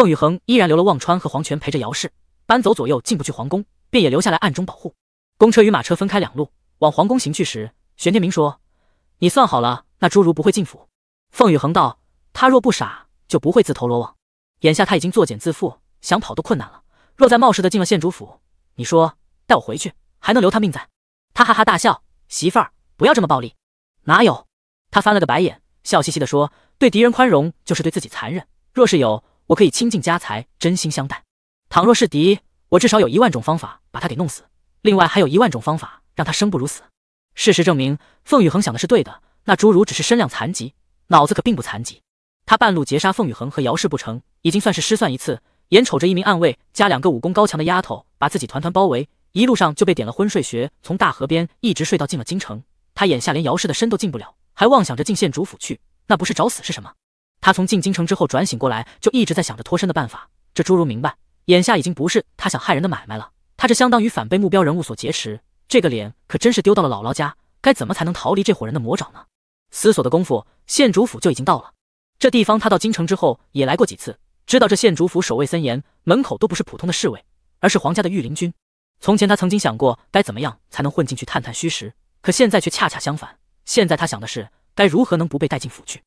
凤雨恒依然留了忘川和黄泉陪着姚氏搬走，左右进不去皇宫，便也留下来暗中保护。公车与马车分开两路往皇宫行去时，玄天明说：“你算好了，那侏儒不会进府。”凤雨恒道：“他若不傻，就不会自投罗网。眼下他已经作茧自缚，想跑都困难了。若再冒失的进了县主府，你说带我回去还能留他命在？”他哈哈大笑：“媳妇儿，不要这么暴力。”哪有？他翻了个白眼，笑嘻嘻的说：“对敌人宽容就是对自己残忍。若是有……”我可以倾尽家财，真心相待。倘若是敌，我至少有一万种方法把他给弄死，另外还有一万种方法让他生不如死。事实证明，凤雨恒想的是对的，那侏儒只是身量残疾，脑子可并不残疾。他半路截杀凤雨恒和姚氏不成，已经算是失算一次。眼瞅着一名暗卫加两个武功高强的丫头把自己团团包围，一路上就被点了昏睡穴，从大河边一直睡到进了京城。他眼下连姚氏的身都进不了，还妄想着进县主府去，那不是找死是什么？他从进京城之后转醒过来，就一直在想着脱身的办法。这侏儒明白，眼下已经不是他想害人的买卖了。他这相当于反被目标人物所劫持，这个脸可真是丢到了姥姥家。该怎么才能逃离这伙人的魔爪呢？思索的功夫，县主府就已经到了。这地方他到京城之后也来过几次，知道这县主府守卫森严，门口都不是普通的侍卫，而是皇家的御林军。从前他曾经想过该怎么样才能混进去探探虚实，可现在却恰恰相反。现在他想的是，该如何能不被带进府去。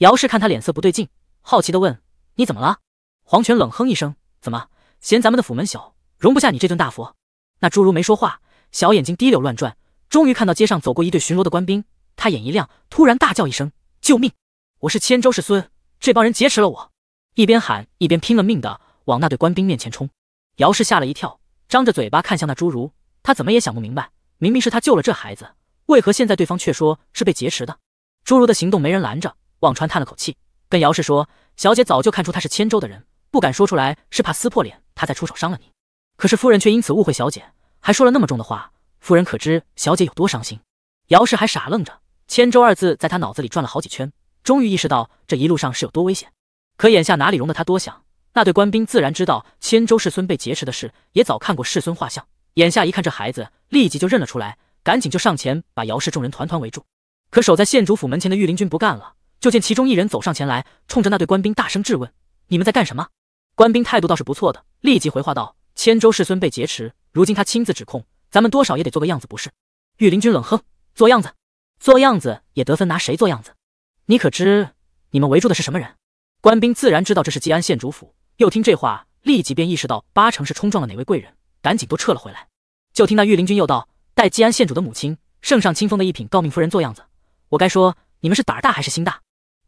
姚氏看他脸色不对劲，好奇地问：“你怎么了？”黄泉冷哼一声：“怎么，嫌咱们的府门小，容不下你这尊大佛？”那侏儒没说话，小眼睛滴溜乱转，终于看到街上走过一队巡逻的官兵，他眼一亮，突然大叫一声：“救命！我是千州世孙，这帮人劫持了我！”一边喊一边拼了命的往那对官兵面前冲。姚氏吓了一跳，张着嘴巴看向那侏儒，他怎么也想不明白，明明是他救了这孩子，为何现在对方却说是被劫持的？侏儒的行动没人拦着。望川叹了口气，跟姚氏说：“小姐早就看出他是千州的人，不敢说出来，是怕撕破脸，他才出手伤了你。可是夫人却因此误会小姐，还说了那么重的话。夫人可知小姐有多伤心？”姚氏还傻愣着，千州二字在他脑子里转了好几圈，终于意识到这一路上是有多危险。可眼下哪里容得他多想？那对官兵自然知道千州世孙被劫持的事，也早看过世孙画像，眼下一看这孩子，立即就认了出来，赶紧就上前把姚氏众人团团围住。可守在县主府门前的御林军不干了。就见其中一人走上前来，冲着那队官兵大声质问：“你们在干什么？”官兵态度倒是不错的，立即回话道：“千州世孙被劫持，如今他亲自指控，咱们多少也得做个样子，不是？”御林军冷哼：“做样子？做样子也得分拿谁做样子。你可知你们围住的是什么人？”官兵自然知道这是济安县主府，又听这话，立即便意识到八成是冲撞了哪位贵人，赶紧都撤了回来。就听那御林军又道：“待济安县主的母亲，圣上亲封的一品诰命夫人做样子，我该说你们是胆大还是心大？”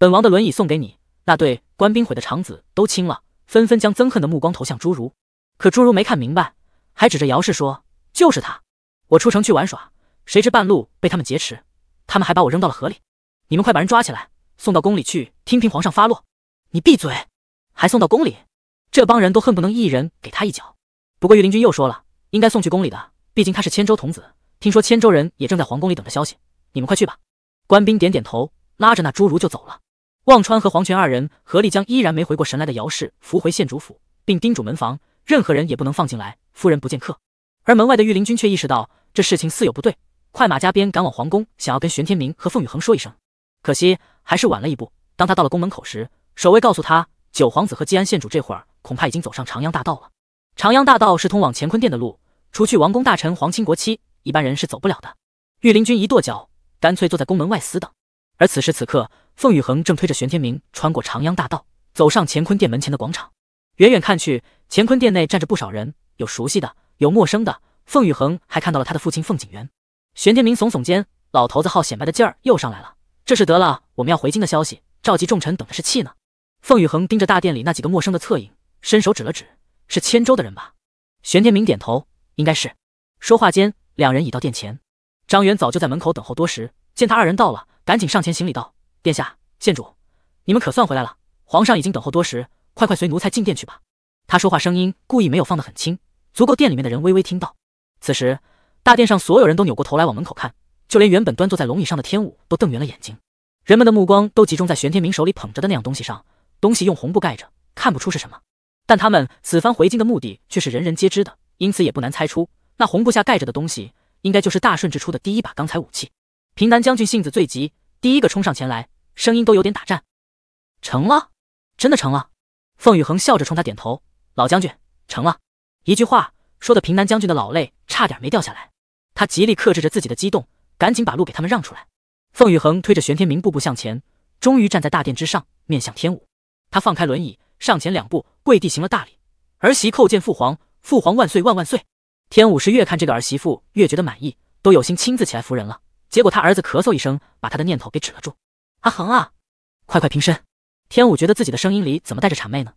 本王的轮椅送给你，那对官兵毁的肠子都青了，纷纷将憎恨的目光投向侏儒。可侏儒没看明白，还指着姚氏说：“就是他，我出城去玩耍，谁知半路被他们劫持，他们还把我扔到了河里。你们快把人抓起来，送到宫里去，听凭皇上发落。”你闭嘴，还送到宫里？这帮人都恨不能一人给他一脚。不过御林军又说了，应该送去宫里的，毕竟他是千州童子。听说千州人也正在皇宫里等着消息，你们快去吧。官兵点点头，拉着那侏儒就走了。忘川和黄泉二人合力将依然没回过神来的姚氏扶回县主府，并叮嘱门房，任何人也不能放进来，夫人不见客。而门外的御林军却意识到这事情似有不对，快马加鞭赶往皇宫，想要跟玄天明和凤雨恒说一声，可惜还是晚了一步。当他到了宫门口时，守卫告诉他，九皇子和季安县主这会儿恐怕已经走上长阳大道了。长阳大道是通往乾坤殿的路，除去王公大臣、皇亲国戚，一般人是走不了的。御林军一跺脚，干脆坐在宫门外死等。而此时此刻，凤宇恒正推着玄天明穿过长阳大道，走上乾坤殿门前的广场。远远看去，乾坤殿内站着不少人，有熟悉的，有陌生的。凤宇恒还看到了他的父亲凤景元。玄天明耸耸肩，老头子好显摆的劲儿又上来了。这是得了我们要回京的消息，召集众臣等的是气呢。凤宇恒盯着大殿里那几个陌生的侧影，伸手指了指：“是千州的人吧？”玄天明点头：“应该是。”说话间，两人已到殿前。张元早就在门口等候多时，见他二人到了。赶紧上前行礼道：“殿下、县主，你们可算回来了。皇上已经等候多时，快快随奴才进殿去吧。”他说话声音故意没有放得很轻，足够殿里面的人微微听到。此时，大殿上所有人都扭过头来往门口看，就连原本端坐在龙椅上的天武都瞪圆了眼睛。人们的目光都集中在玄天明手里捧着的那样东西上，东西用红布盖着，看不出是什么。但他们此番回京的目的却是人人皆知的，因此也不难猜出，那红布下盖着的东西应该就是大顺之初的第一把钢材武器。平南将军性子最急，第一个冲上前来，声音都有点打颤。成了，真的成了。凤雨恒笑着冲他点头，老将军，成了。一句话说的平南将军的老泪差点没掉下来，他极力克制着自己的激动，赶紧把路给他们让出来。凤雨恒推着玄天明步步向前，终于站在大殿之上，面向天武。他放开轮椅，上前两步，跪地行了大礼：“儿媳叩见父皇，父皇万岁万万岁！”天武是越看这个儿媳妇越觉得满意，都有心亲自起来扶人了。结果他儿子咳嗽一声，把他的念头给止了住。阿恒啊，快快平身。天武觉得自己的声音里怎么带着谄媚呢？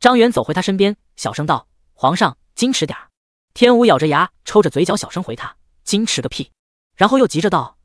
张元走回他身边，小声道：“皇上，矜持点儿。”天武咬着牙，抽着嘴角，小声回他：“矜持个屁！”然后又急着道：“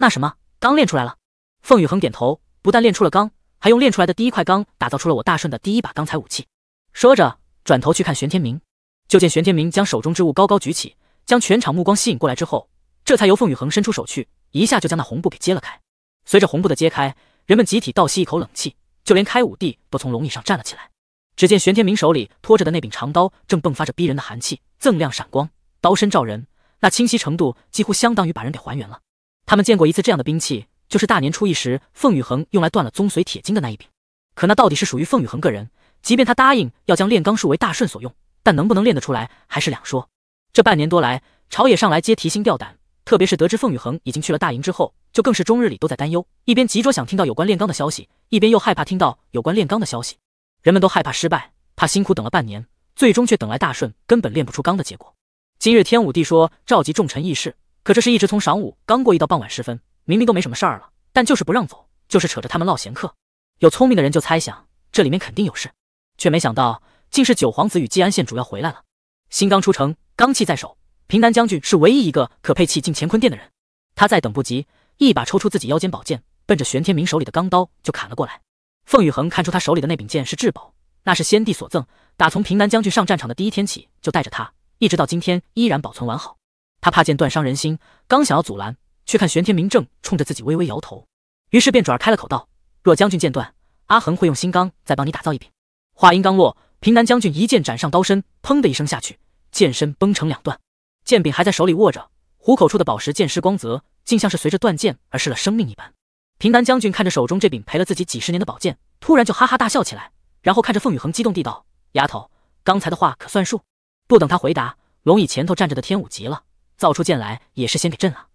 那什么，刚练出来了。”凤雨恒点头，不但练出了钢，还用练出来的第一块钢打造出了我大顺的第一把钢材武器。说着，转头去看玄天明，就见玄天明将手中之物高高举起，将全场目光吸引过来之后，这才由凤雨恒伸出手去。一下就将那红布给揭了开，随着红布的揭开，人们集体倒吸一口冷气，就连开武帝都从龙椅上站了起来。只见玄天明手里托着的那柄长刀，正迸发着逼人的寒气，锃亮闪光，刀身照人，那清晰程度几乎相当于把人给还原了。他们见过一次这样的兵器，就是大年初一时凤宇恒用来断了宗髓铁精的那一柄。可那到底是属于凤宇恒个人，即便他答应要将炼钢术为大顺所用，但能不能练得出来还是两说。这半年多来，朝野上来皆提心吊胆。特别是得知凤雨恒已经去了大营之后，就更是终日里都在担忧，一边急着想听到有关炼钢的消息，一边又害怕听到有关炼钢的消息。人们都害怕失败，怕辛苦等了半年，最终却等来大顺根本炼不出钢的结果。今日天武帝说召集众臣议事，可这是一直从晌午刚过一到傍晚时分，明明都没什么事儿了，但就是不让走，就是扯着他们唠闲嗑。有聪明的人就猜想这里面肯定有事，却没想到竟是九皇子与季安县主要回来了，新钢出城，罡气在手。平南将军是唯一一个可配器进乾坤殿的人，他再等不及，一把抽出自己腰间宝剑，奔着玄天明手里的钢刀就砍了过来。凤宇恒看出他手里的那柄剑是至宝，那是先帝所赠，打从平南将军上战场的第一天起就带着他，一直到今天依然保存完好。他怕剑断伤人心，刚想要阻拦，却看玄天明正冲着自己微微摇头，于是便转而开了口道：“若将军剑断，阿恒会用新钢再帮你打造一柄。”话音刚落，平南将军一剑斩上刀身，砰的一声下去，剑身崩成两段。剑柄还在手里握着，虎口处的宝石剑失光泽，竟像是随着断剑而失了生命一般。平南将军看着手中这柄陪了自己几十年的宝剑，突然就哈哈大笑起来，然后看着凤雨恒激动地道：“丫头，刚才的话可算数？”不等他回答，龙椅前头站着的天武急了：“造出剑来也是先给朕啊，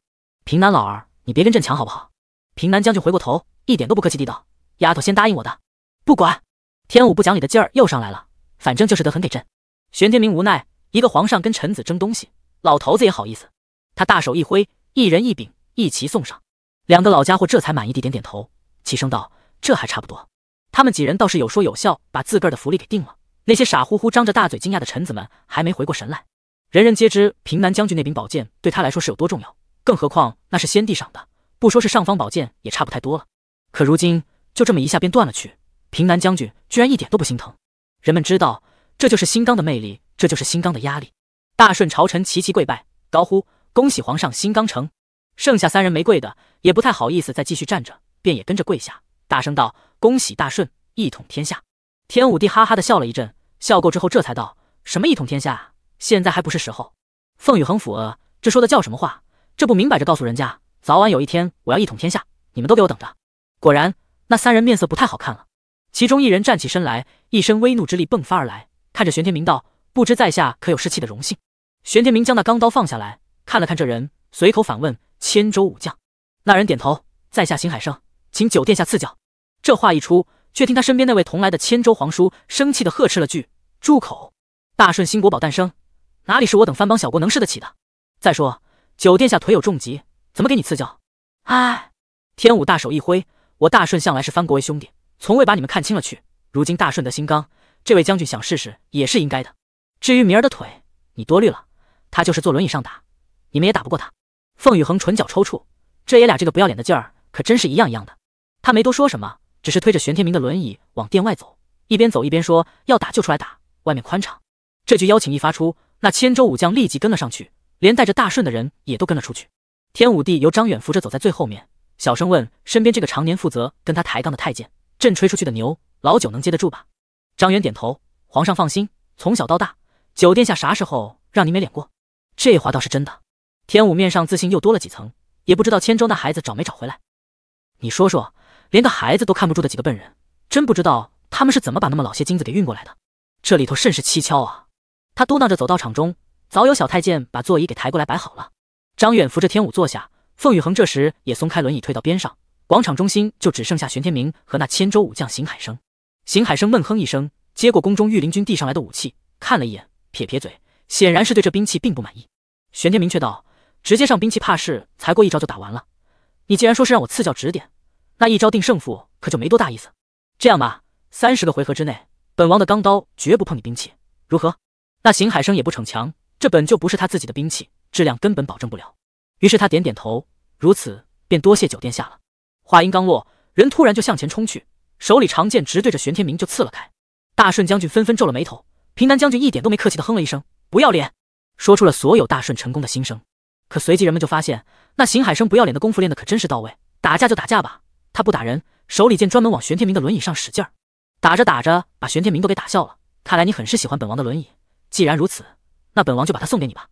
平南老儿，你别跟朕抢好不好？”平南将军回过头，一点都不客气地道：“丫头先答应我的。”不管天武不讲理的劲儿又上来了，反正就是得很给朕。玄天明无奈，一个皇上跟臣子争东西。老头子也好意思，他大手一挥，一人一柄，一齐送上。两个老家伙这才满意地点点头，齐声道：“这还差不多。”他们几人倒是有说有笑，把自个儿的福利给定了。那些傻乎乎张着大嘴惊讶的臣子们还没回过神来。人人皆知平南将军那柄宝剑对他来说是有多重要，更何况那是先帝赏的，不说是上方宝剑也差不太多了。可如今就这么一下便断了去，平南将军居然一点都不心疼。人们知道，这就是新钢的魅力，这就是新钢的压力。大顺朝臣齐齐跪拜，高呼：“恭喜皇上新刚成！”剩下三人没跪的，也不太好意思再继续站着，便也跟着跪下，大声道：“恭喜大顺一统天下！”天武帝哈哈的笑了一阵，笑够之后，这才道：“什么一统天下？现在还不是时候。”凤羽恒府，呃，这说的叫什么话？这不明摆着告诉人家，早晚有一天我要一统天下，你们都给我等着！”果然，那三人面色不太好看了。其中一人站起身来，一身威怒之力迸发而来，看着玄天明道：“不知在下可有失气的荣幸？”玄天明将那钢刀放下来，看了看这人，随口反问：“千州武将。”那人点头：“在下邢海生，请九殿下赐教。”这话一出，却听他身边那位同来的千州皇叔生气的呵斥了句：“住口！大顺新国宝诞生，哪里是我等番邦小国能试得起的？再说九殿下腿有重疾，怎么给你赐教？”哎，天武大手一挥：“我大顺向来是藩国为兄弟，从未把你们看轻了去。如今大顺得新钢，这位将军想试试也是应该的。至于明儿的腿，你多虑了。”他就是坐轮椅上打，你们也打不过他。凤雨恒唇角抽搐，这爷俩这个不要脸的劲儿，可真是一样一样的。他没多说什么，只是推着玄天明的轮椅往店外走，一边走一边说：“要打就出来打，外面宽敞。”这句邀请一发出，那千州武将立即跟了上去，连带着大顺的人也都跟了出去。天武帝由张远扶着走在最后面，小声问身边这个常年负责跟他抬杠的太监：“朕吹出去的牛，老九能接得住吧？”张远点头：“皇上放心，从小到大，九殿下啥时候让您没脸过？”这话倒是真的，天武面上自信又多了几层。也不知道千州那孩子找没找回来。你说说，连个孩子都看不住的几个笨人，真不知道他们是怎么把那么老些金子给运过来的。这里头甚是蹊跷啊！他嘟囔着走到场中，早有小太监把座椅给抬过来摆好了。张远扶着天武坐下，凤雨恒这时也松开轮椅，退到边上。广场中心就只剩下玄天明和那千州武将邢海生。邢海生闷哼一声，接过宫中御林军递上来的武器，看了一眼，撇撇嘴。显然是对这兵器并不满意，玄天明确道：“直接上兵器怕是才过一招就打完了。你既然说是让我赐教指点，那一招定胜负可就没多大意思。这样吧，三十个回合之内，本王的钢刀绝不碰你兵器，如何？”那邢海生也不逞强，这本就不是他自己的兵器，质量根本保证不了。于是他点点头，如此便多谢九殿下了。话音刚落，人突然就向前冲去，手里长剑直对着玄天明就刺了开。大顺将军纷纷皱了眉头，平南将军一点都没客气的哼了一声。不要脸，说出了所有大顺成功的心声。可随即人们就发现，那邢海生不要脸的功夫练得可真是到位。打架就打架吧，他不打人，手里剑专门往玄天明的轮椅上使劲儿。打着打着，把玄天明都给打笑了。看来你很是喜欢本王的轮椅，既然如此，那本王就把它送给你吧。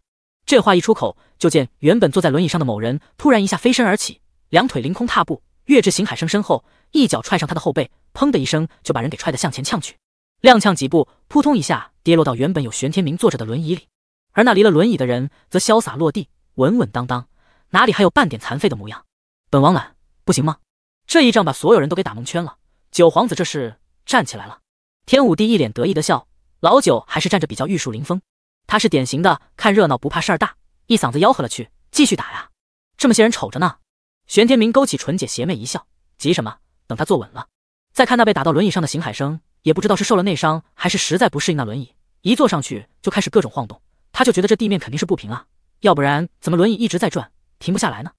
这话一出口，就见原本坐在轮椅上的某人突然一下飞身而起，两腿凌空踏步，跃至邢海生身后，一脚踹上他的后背，砰的一声就把人给踹得向前呛去。踉跄几步，扑通一下跌落到原本有玄天明坐着的轮椅里，而那离了轮椅的人则潇洒落地，稳稳当当，哪里还有半点残废的模样？本王懒，不行吗？这一仗把所有人都给打蒙圈了。九皇子这是站起来了。天武帝一脸得意的笑，老九还是站着比较玉树临风。他是典型的看热闹不怕事儿大，一嗓子吆喝了去，继续打呀！这么些人瞅着呢。玄天明勾起唇姐邪魅一笑，急什么？等他坐稳了，再看那被打到轮椅上的邢海生。也不知道是受了内伤，还是实在不适应那轮椅，一坐上去就开始各种晃动。他就觉得这地面肯定是不平啊，要不然怎么轮椅一直在转，停不下来呢？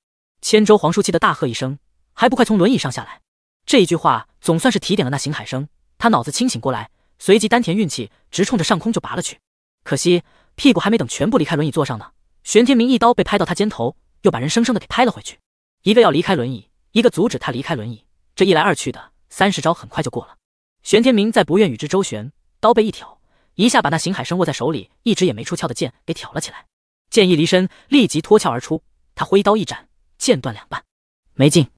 千州皇叔气的大喝一声：“还不快从轮椅上下来！”这一句话总算是提点了那邢海生，他脑子清醒过来，随即丹田运气直冲着上空就拔了去。可惜屁股还没等全部离开轮椅座上呢，玄天明一刀被拍到他肩头，又把人生生的给拍了回去。一个要离开轮椅，一个阻止他离开轮椅，这一来二去的三十招很快就过了。玄天明再不愿与之周旋，刀背一挑，一下把那邢海生握在手里，一直也没出鞘的剑给挑了起来。剑一离身，立即脱鞘而出。他挥刀一斩，剑断两半，没劲。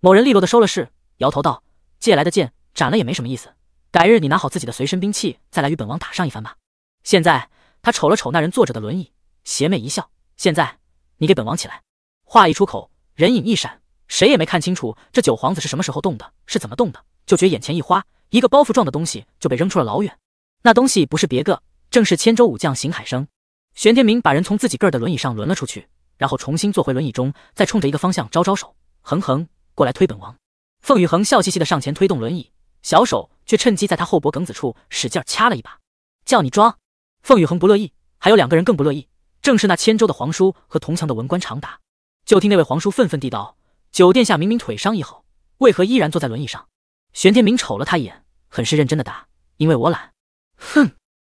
某人利落的收了势，摇头道：“借来的剑，斩了也没什么意思。改日你拿好自己的随身兵器，再来与本王打上一番吧。”现在他瞅了瞅那人坐着的轮椅，邪魅一笑：“现在你给本王起来。”话一出口，人影一闪，谁也没看清楚这九皇子是什么时候动的，是怎么动的，就觉眼前一花。一个包袱状的东西就被扔出了老远，那东西不是别个，正是千州武将邢海生。玄天明把人从自己个儿的轮椅上轮了出去，然后重新坐回轮椅中，再冲着一个方向招招手：“恒恒，过来推本王。”凤宇恒笑嘻嘻的上前推动轮椅，小手却趁机在他后脖梗子处使劲掐了一把，叫你装！凤宇恒不乐意，还有两个人更不乐意，正是那千州的皇叔和铜墙的文官常达。就听那位皇叔愤愤地道：“九殿下明明腿伤已好，为何依然坐在轮椅上？”玄天明瞅了他一眼。很是认真的答：“因为我懒。”哼！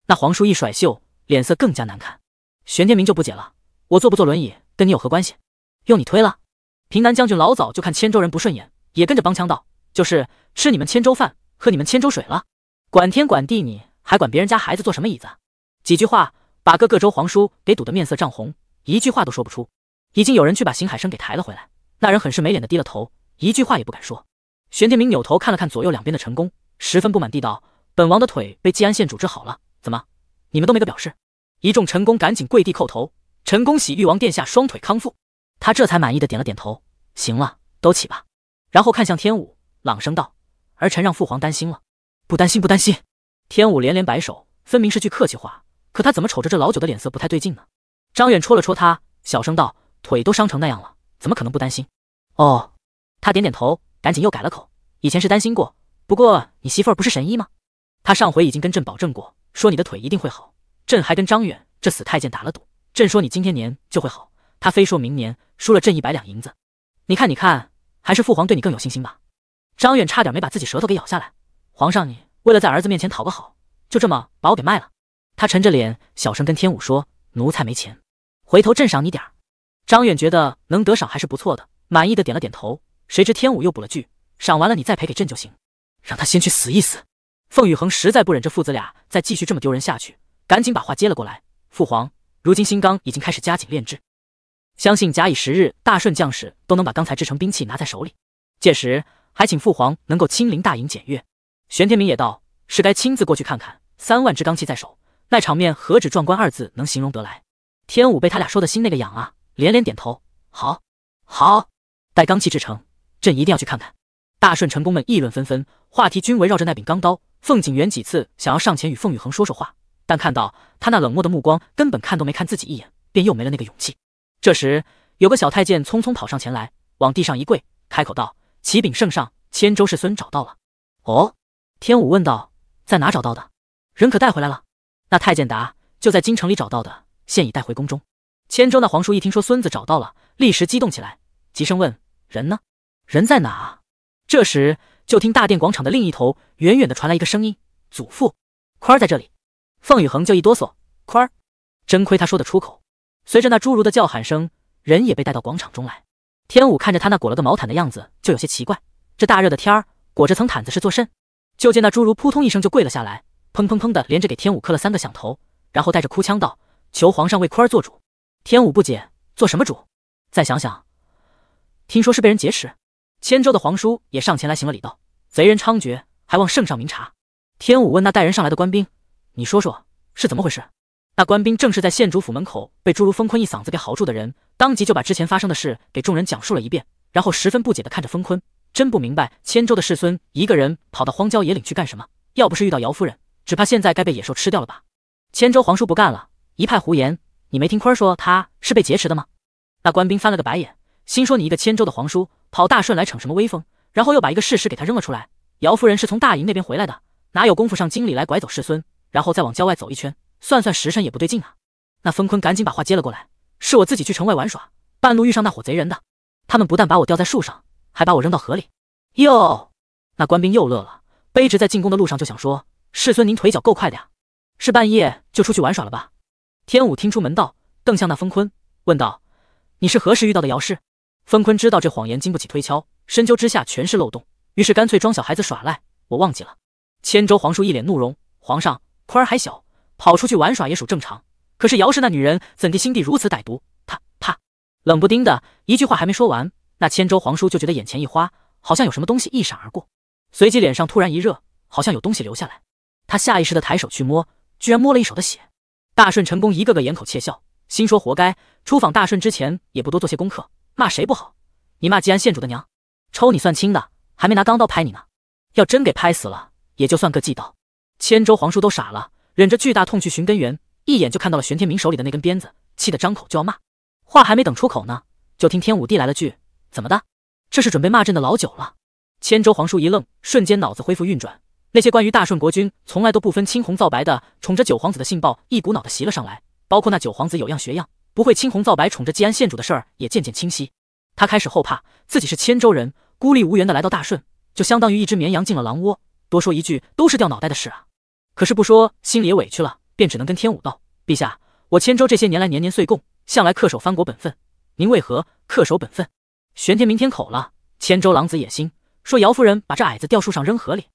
那皇叔一甩袖，脸色更加难看。玄天明就不解了：“我坐不坐轮椅，跟你有何关系？用你推了？”平南将军老早就看千州人不顺眼，也跟着帮腔道：“就是吃你们千州饭，喝你们千州水了。管天管地，你还管别人家孩子坐什么椅子？”几句话把各个州皇叔给堵得面色涨红，一句话都说不出。已经有人去把邢海生给抬了回来，那人很是没脸的低了头，一句话也不敢说。玄天明扭头看了看左右两边的陈宫。十分不满地道：“本王的腿被季安县主治好了，怎么你们都没个表示？”一众臣工赶紧跪地叩头：“陈恭喜誉王殿下双腿康复。”他这才满意的点了点头：“行了，都起吧。”然后看向天武，朗声道：“儿臣让父皇担心了，不担心，不担心。”天武连连摆手，分明是句客气话，可他怎么瞅着这老九的脸色不太对劲呢？张远戳了戳他，小声道：“腿都伤成那样了，怎么可能不担心？”哦，他点点头，赶紧又改了口：“以前是担心过。”不过你媳妇儿不是神医吗？她上回已经跟朕保证过，说你的腿一定会好。朕还跟张远这死太监打了赌，朕说你今天年就会好，他非说明年输了朕一百两银子。你看，你看，还是父皇对你更有信心吧。张远差点没把自己舌头给咬下来。皇上，你为了在儿子面前讨个好，就这么把我给卖了。他沉着脸，小声跟天武说：“奴才没钱，回头朕赏你点儿。”张远觉得能得赏还是不错的，满意的点了点头。谁知天武又补了句：“赏完了你再赔给朕就行。”让他先去死一死！凤宇恒实在不忍这父子俩再继续这么丢人下去，赶紧把话接了过来。父皇，如今新钢已经开始加紧炼制，相信假以时日，大顺将士都能把刚才制成兵器拿在手里。届时，还请父皇能够亲临大营检阅。玄天明也道：“是该亲自过去看看，三万支钢器在手，那场面何止壮观二字能形容得来？”天武被他俩说的心那个痒啊，连连点头：“好，好，待钢器制成，朕一定要去看看。”大顺臣工们议论纷纷，话题均围绕着那柄钢刀。凤景元几次想要上前与凤宇恒说说话，但看到他那冷漠的目光，根本看都没看自己一眼，便又没了那个勇气。这时，有个小太监匆匆跑上前来，往地上一跪，开口道：“启禀圣上，千州世孙找到了。”“哦？”天武问道，“在哪找到的？人可带回来了？”那太监答：“就在京城里找到的，现已带回宫中。”千州那皇叔一听说孙子找到了，立时激动起来，急声问：“人呢？人在哪？”这时，就听大殿广场的另一头，远远的传来一个声音：“祖父，坤儿在这里。”凤雨恒就一哆嗦，坤儿，真亏他说得出口。随着那侏儒的叫喊声，人也被带到广场中来。天武看着他那裹了个毛毯的样子，就有些奇怪，这大热的天儿，裹着层毯子是做甚？就见那侏儒扑通一声就跪了下来，砰砰砰的连着给天武磕了三个响头，然后带着哭腔道：“求皇上为坤儿做主。”天武不解，做什么主？再想想，听说是被人劫持。千州的皇叔也上前来行了礼，道：“贼人猖獗，还望圣上明察。”天武问那带人上来的官兵：“你说说是怎么回事？”那官兵正是在县主府门口被诸如封坤一嗓子给嚎住的人，当即就把之前发生的事给众人讲述了一遍，然后十分不解地看着封坤，真不明白千州的世孙一个人跑到荒郊野岭去干什么，要不是遇到姚夫人，只怕现在该被野兽吃掉了吧。千州皇叔不干了，一派胡言！你没听坤说他是被劫持的吗？那官兵翻了个白眼。心说你一个千州的皇叔，跑大顺来逞什么威风？然后又把一个事实给他扔了出来：姚夫人是从大营那边回来的，哪有功夫上京里来拐走世孙？然后再往郊外走一圈，算算时辰也不对劲啊！那封坤赶紧把话接了过来：“是我自己去城外玩耍，半路遇上那伙贼人的，他们不但把我吊在树上，还把我扔到河里。”哟，那官兵又乐了。卑职在进宫的路上就想说，世孙您腿脚够快的呀，是半夜就出去玩耍了吧？天武听出门道，瞪向那封坤，问道：“你是何时遇到的姚氏？”丰坤知道这谎言经不起推敲，深究之下全是漏洞，于是干脆装小孩子耍赖。我忘记了。千州皇叔一脸怒容，皇上，坤儿还小，跑出去玩耍也属正常。可是姚氏那女人怎地心地如此歹毒？他她……”冷不丁的一句话还没说完，那千州皇叔就觉得眼前一花，好像有什么东西一闪而过，随即脸上突然一热，好像有东西流下来。他下意识的抬手去摸，居然摸了一手的血。大顺成功一个个掩口窃笑，心说活该。出访大顺之前也不多做些功课。骂谁不好，你骂吉安县主的娘，抽你算轻的，还没拿钢刀拍你呢。要真给拍死了，也就算个祭刀。千州皇叔都傻了，忍着巨大痛去寻根源，一眼就看到了玄天明手里的那根鞭子，气得张口就要骂。话还没等出口呢，就听天武帝来了句：“怎么的？这是准备骂朕的老九了？”千州皇叔一愣，瞬间脑子恢复运转，那些关于大顺国君从来都不分青红皂白的宠着九皇子的信报一股脑的袭了上来，包括那九皇子有样学样。不会青红皂白宠着季安县主的事儿也渐渐清晰，他开始后怕自己是千州人，孤立无援的来到大顺，就相当于一只绵羊进了狼窝，多说一句都是掉脑袋的事啊！可是不说心里也委屈了，便只能跟天武道：“陛下，我千州这些年来年年岁贡，向来恪守藩国本分，您为何恪守本分？”玄天明天口了，千州狼子野心，说姚夫人把这矮子吊树上扔河里，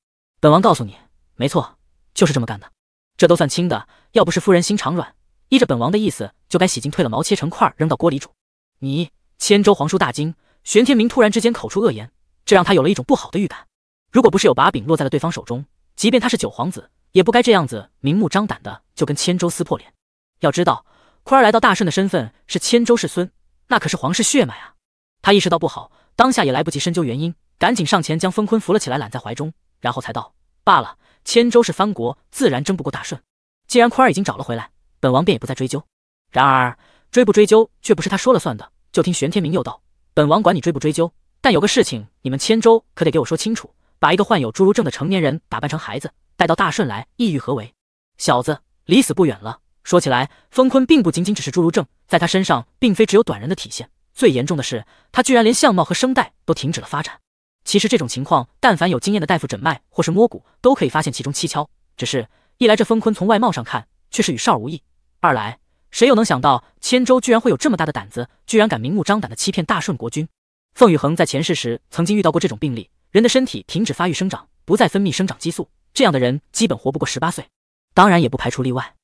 本王告诉你，没错，就是这么干的，这都算轻的，要不是夫人心肠软。依着本王的意思，就该洗净褪了毛，切成块扔到锅里煮。你千州皇叔大惊，玄天明突然之间口出恶言，这让他有了一种不好的预感。如果不是有把柄落在了对方手中，即便他是九皇子，也不该这样子明目张胆的就跟千州撕破脸。要知道，坤儿来到大顺的身份是千州世孙，那可是皇室血脉啊！他意识到不好，当下也来不及深究原因，赶紧上前将封坤扶了起来，揽在怀中，然后才道：“罢了，千州是藩国，自然争不过大顺。既然坤儿已经找了回来。”本王便也不再追究。然而追不追究却不是他说了算的。就听玄天明又道：“本王管你追不追究，但有个事情你们千州可得给我说清楚。把一个患有侏儒症的成年人打扮成孩子带到大顺来，意欲何为？”小子，离死不远了。说起来，封坤并不仅仅只是侏儒症，在他身上并非只有短人的体现。最严重的是，他居然连相貌和声带都停止了发展。其实这种情况，但凡有经验的大夫诊脉或是摸骨，都可以发现其中蹊跷。只是一来这封坤从外貌上看却是与少儿无异。二来，谁又能想到千州居然会有这么大的胆子，居然敢明目张胆的欺骗大顺国君？凤宇恒在前世时曾经遇到过这种病例：人的身体停止发育生长，不再分泌生长激素，这样的人基本活不过十八岁。当然，也不排除例外。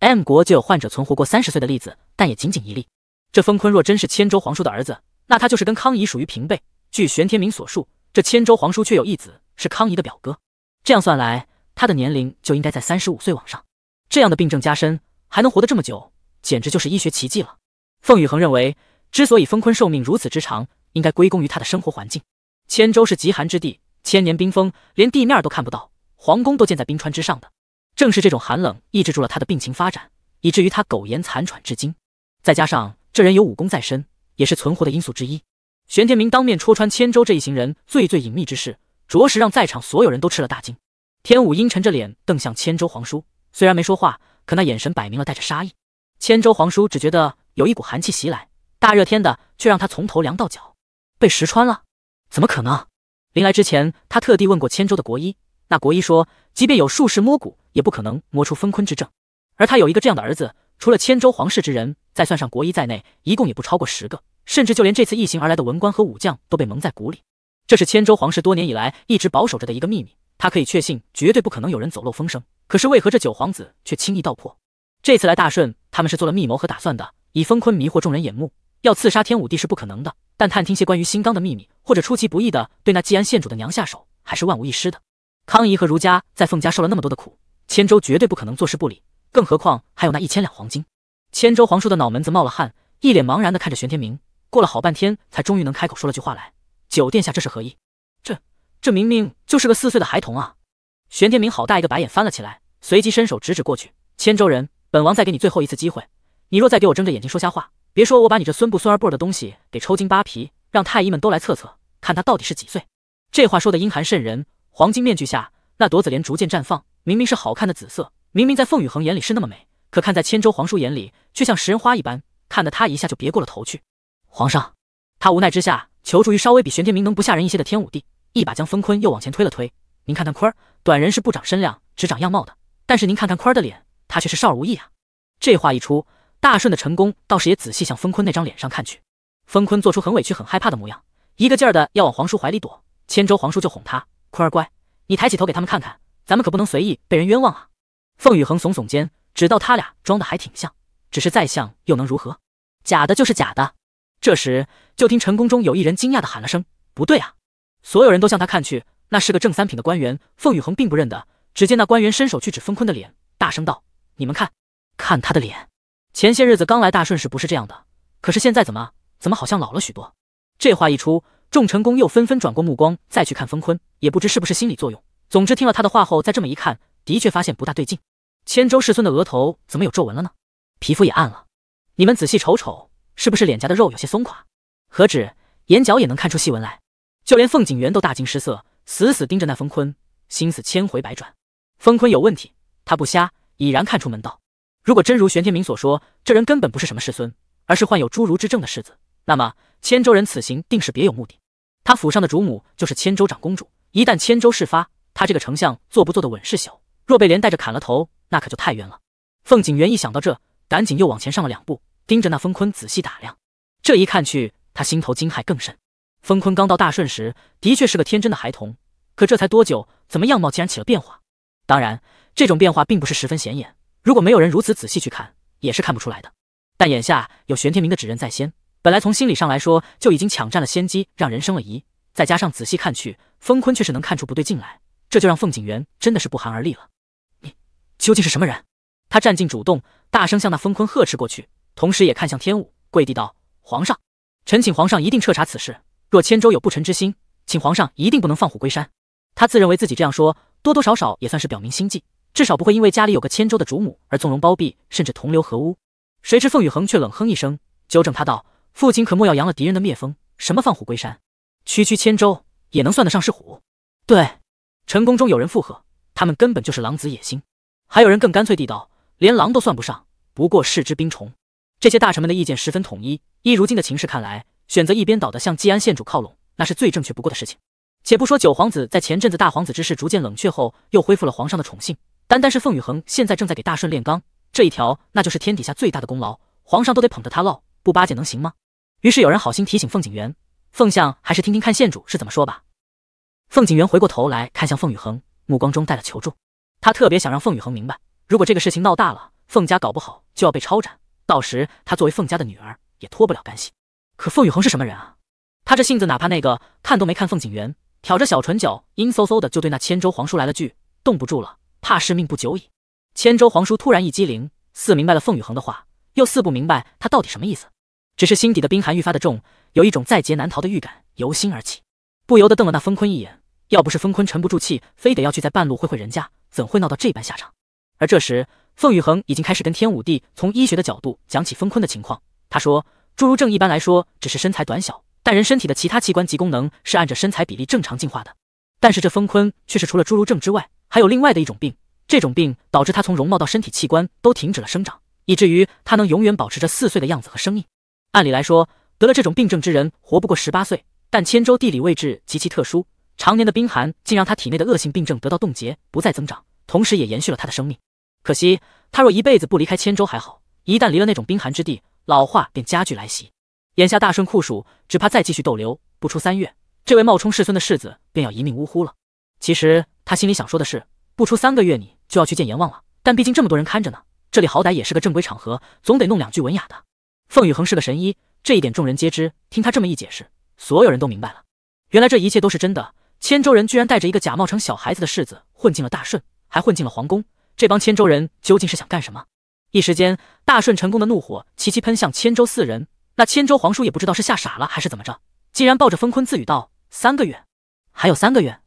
M 国就有患者存活过三十岁的例子，但也仅仅一例。这封坤若真是千州皇叔的儿子，那他就是跟康怡属于平辈。据玄天明所述，这千州皇叔却有一子是康怡的表哥，这样算来，他的年龄就应该在三十五岁往上。这样的病症加深。还能活得这么久，简直就是医学奇迹了。凤宇恒认为，之所以封坤寿命如此之长，应该归功于他的生活环境。千州是极寒之地，千年冰封，连地面都看不到，皇宫都建在冰川之上的。正是这种寒冷抑制住了他的病情发展，以至于他苟延残喘至今。再加上这人有武功在身，也是存活的因素之一。玄天明当面戳穿千州这一行人最最隐秘之事，着实让在场所有人都吃了大惊。天武阴沉着脸瞪向千州皇叔，虽然没说话。可那眼神摆明了带着杀意，千州皇叔只觉得有一股寒气袭来，大热天的却让他从头凉到脚，被识穿了？怎么可能？临来之前，他特地问过千州的国医，那国医说，即便有术士摸骨，也不可能摸出封坤之症。而他有一个这样的儿子，除了千州皇室之人，再算上国医在内，一共也不超过十个，甚至就连这次一行而来的文官和武将都被蒙在鼓里，这是千州皇室多年以来一直保守着的一个秘密。他可以确信，绝对不可能有人走漏风声。可是为何这九皇子却轻易道破？这次来大顺，他们是做了密谋和打算的，以封坤迷惑众人眼目，要刺杀天武帝是不可能的，但探听些关于新纲的秘密，或者出其不意的对那季安县主的娘下手，还是万无一失的。康姨和儒家在凤家受了那么多的苦，千州绝对不可能坐视不理，更何况还有那一千两黄金。千州皇叔的脑门子冒了汗，一脸茫然的看着玄天明，过了好半天，才终于能开口说了句话来：“九殿下，这是何意？”这明明就是个四岁的孩童啊！玄天明好大一个白眼翻了起来，随即伸手指指过去，千州人，本王再给你最后一次机会，你若再给我睁着眼睛说瞎话，别说我把你这孙不孙儿不儿的东西给抽筋扒皮，让太医们都来测测，看他到底是几岁。这话说的阴寒渗人，黄金面具下那朵紫莲逐渐绽放，明明是好看的紫色，明明在凤雨恒眼里是那么美，可看在千州皇叔眼里却像食人花一般，看得他一下就别过了头去。皇上，他无奈之下求助于稍微比玄天明能不吓人一些的天武帝。一把将风坤又往前推了推，您看看坤儿，短人是不长身量，只长样貌的。但是您看看坤儿的脸，他却是少儿无异啊。这话一出，大顺的陈宫倒是也仔细向风坤那张脸上看去。风坤做出很委屈、很害怕的模样，一个劲儿的要往皇叔怀里躲。千州皇叔就哄他，坤儿乖，你抬起头给他们看看，咱们可不能随意被人冤枉啊。凤宇恒耸耸肩，只道他俩装的还挺像，只是再像又能如何？假的就是假的。这时就听陈宫中有一人惊讶的喊了声：“不对啊！”所有人都向他看去，那是个正三品的官员，凤宇恒并不认得。只见那官员伸手去指封坤的脸，大声道：“你们看看他的脸，前些日子刚来大顺时不是这样的，可是现在怎么怎么好像老了许多？”这话一出，众臣公又纷纷转过目光，再去看封坤，也不知是不是心理作用。总之听了他的话后，再这么一看，的确发现不大对劲。千周世孙的额头怎么有皱纹了呢？皮肤也暗了，你们仔细瞅瞅，是不是脸颊的肉有些松垮？何止，眼角也能看出细纹来。就连凤景元都大惊失色，死死盯着那封坤，心思千回百转。封坤有问题，他不瞎，已然看出门道。如果真如玄天明所说，这人根本不是什么世孙，而是患有侏儒之症的世子，那么千州人此行定是别有目的。他府上的主母就是千州长公主，一旦千州事发，他这个丞相做不做的稳是小，若被连带着砍了头，那可就太冤了。凤景元一想到这，赶紧又往前上了两步，盯着那封坤仔细打量。这一看去，他心头惊骇更甚。风坤刚到大顺时，的确是个天真的孩童。可这才多久，怎么样貌竟然起了变化？当然，这种变化并不是十分显眼，如果没有人如此仔细去看，也是看不出来的。但眼下有玄天明的指认在先，本来从心理上来说就已经抢占了先机，让人生了疑。再加上仔细看去，风坤却是能看出不对劲来，这就让凤景元真的是不寒而栗了。你究竟是什么人？他占尽主动，大声向那风坤呵斥过去，同时也看向天武，跪地道：“皇上，臣请皇上一定彻查此事。”若千州有不臣之心，请皇上一定不能放虎归山。他自认为自己这样说，多多少少也算是表明心迹，至少不会因为家里有个千州的主母而纵容包庇，甚至同流合污。谁知凤雨恒却冷哼一声，纠正他道：“父亲可莫要扬了敌人的灭风，什么放虎归山，区区千州也能算得上是虎？”对，陈宫中有人附和，他们根本就是狼子野心。还有人更干脆地道：“连狼都算不上，不过是只兵虫。”这些大臣们的意见十分统一。依如今的情势看来。选择一边倒的向季安县主靠拢，那是最正确不过的事情。且不说九皇子在前阵子大皇子之事逐渐冷却后，又恢复了皇上的宠幸，单单是凤宇恒现在正在给大顺炼钢这一条，那就是天底下最大的功劳，皇上都得捧着他唠，不巴结能行吗？于是有人好心提醒凤景元，凤相还是听听看县主是怎么说吧。凤景元回过头来看向凤宇恒，目光中带了求助。他特别想让凤宇恒明白，如果这个事情闹大了，凤家搞不好就要被抄斩，到时他作为凤家的女儿，也脱不了干系。可凤雨恒是什么人啊？他这性子，哪怕那个看都没看凤景元，挑着小唇角，阴飕飕的就对那千州皇叔来了句：“冻不住了，怕是命不久矣。”千州皇叔突然一激灵，似明白了凤雨恒的话，又似不明白他到底什么意思。只是心底的冰寒愈发的重，有一种在劫难逃的预感由心而起，不由得瞪了那封坤一眼。要不是封坤沉不住气，非得要去在半路会会人家，怎会闹到这般下场？而这时，凤雨恒已经开始跟天武帝从医学的角度讲起封坤的情况。他说。侏儒症一般来说只是身材短小，但人身体的其他器官及功能是按着身材比例正常进化的。但是这封坤却是除了侏儒症之外，还有另外的一种病。这种病导致他从容貌到身体器官都停止了生长，以至于他能永远保持着四岁的样子和声音。按理来说，得了这种病症之人活不过十八岁。但千州地理位置极其特殊，常年的冰寒竟让他体内的恶性病症得到冻结，不再增长，同时也延续了他的生命。可惜，他若一辈子不离开千州还好，一旦离了那种冰寒之地，老话便加剧来袭，眼下大顺酷暑，只怕再继续逗留，不出三月，这位冒充世孙的世子便要一命呜呼了。其实他心里想说的是，不出三个月你就要去见阎王了。但毕竟这么多人看着呢，这里好歹也是个正规场合，总得弄两句文雅的。凤宇恒是个神医，这一点众人皆知。听他这么一解释，所有人都明白了，原来这一切都是真的。千州人居然带着一个假冒成小孩子的世子混进了大顺，还混进了皇宫，这帮千州人究竟是想干什么？一时间，大顺成功的怒火齐齐喷向千州四人。那千州皇叔也不知道是吓傻了还是怎么着，竟然抱着封坤自语道：“三个月，还有三个月。”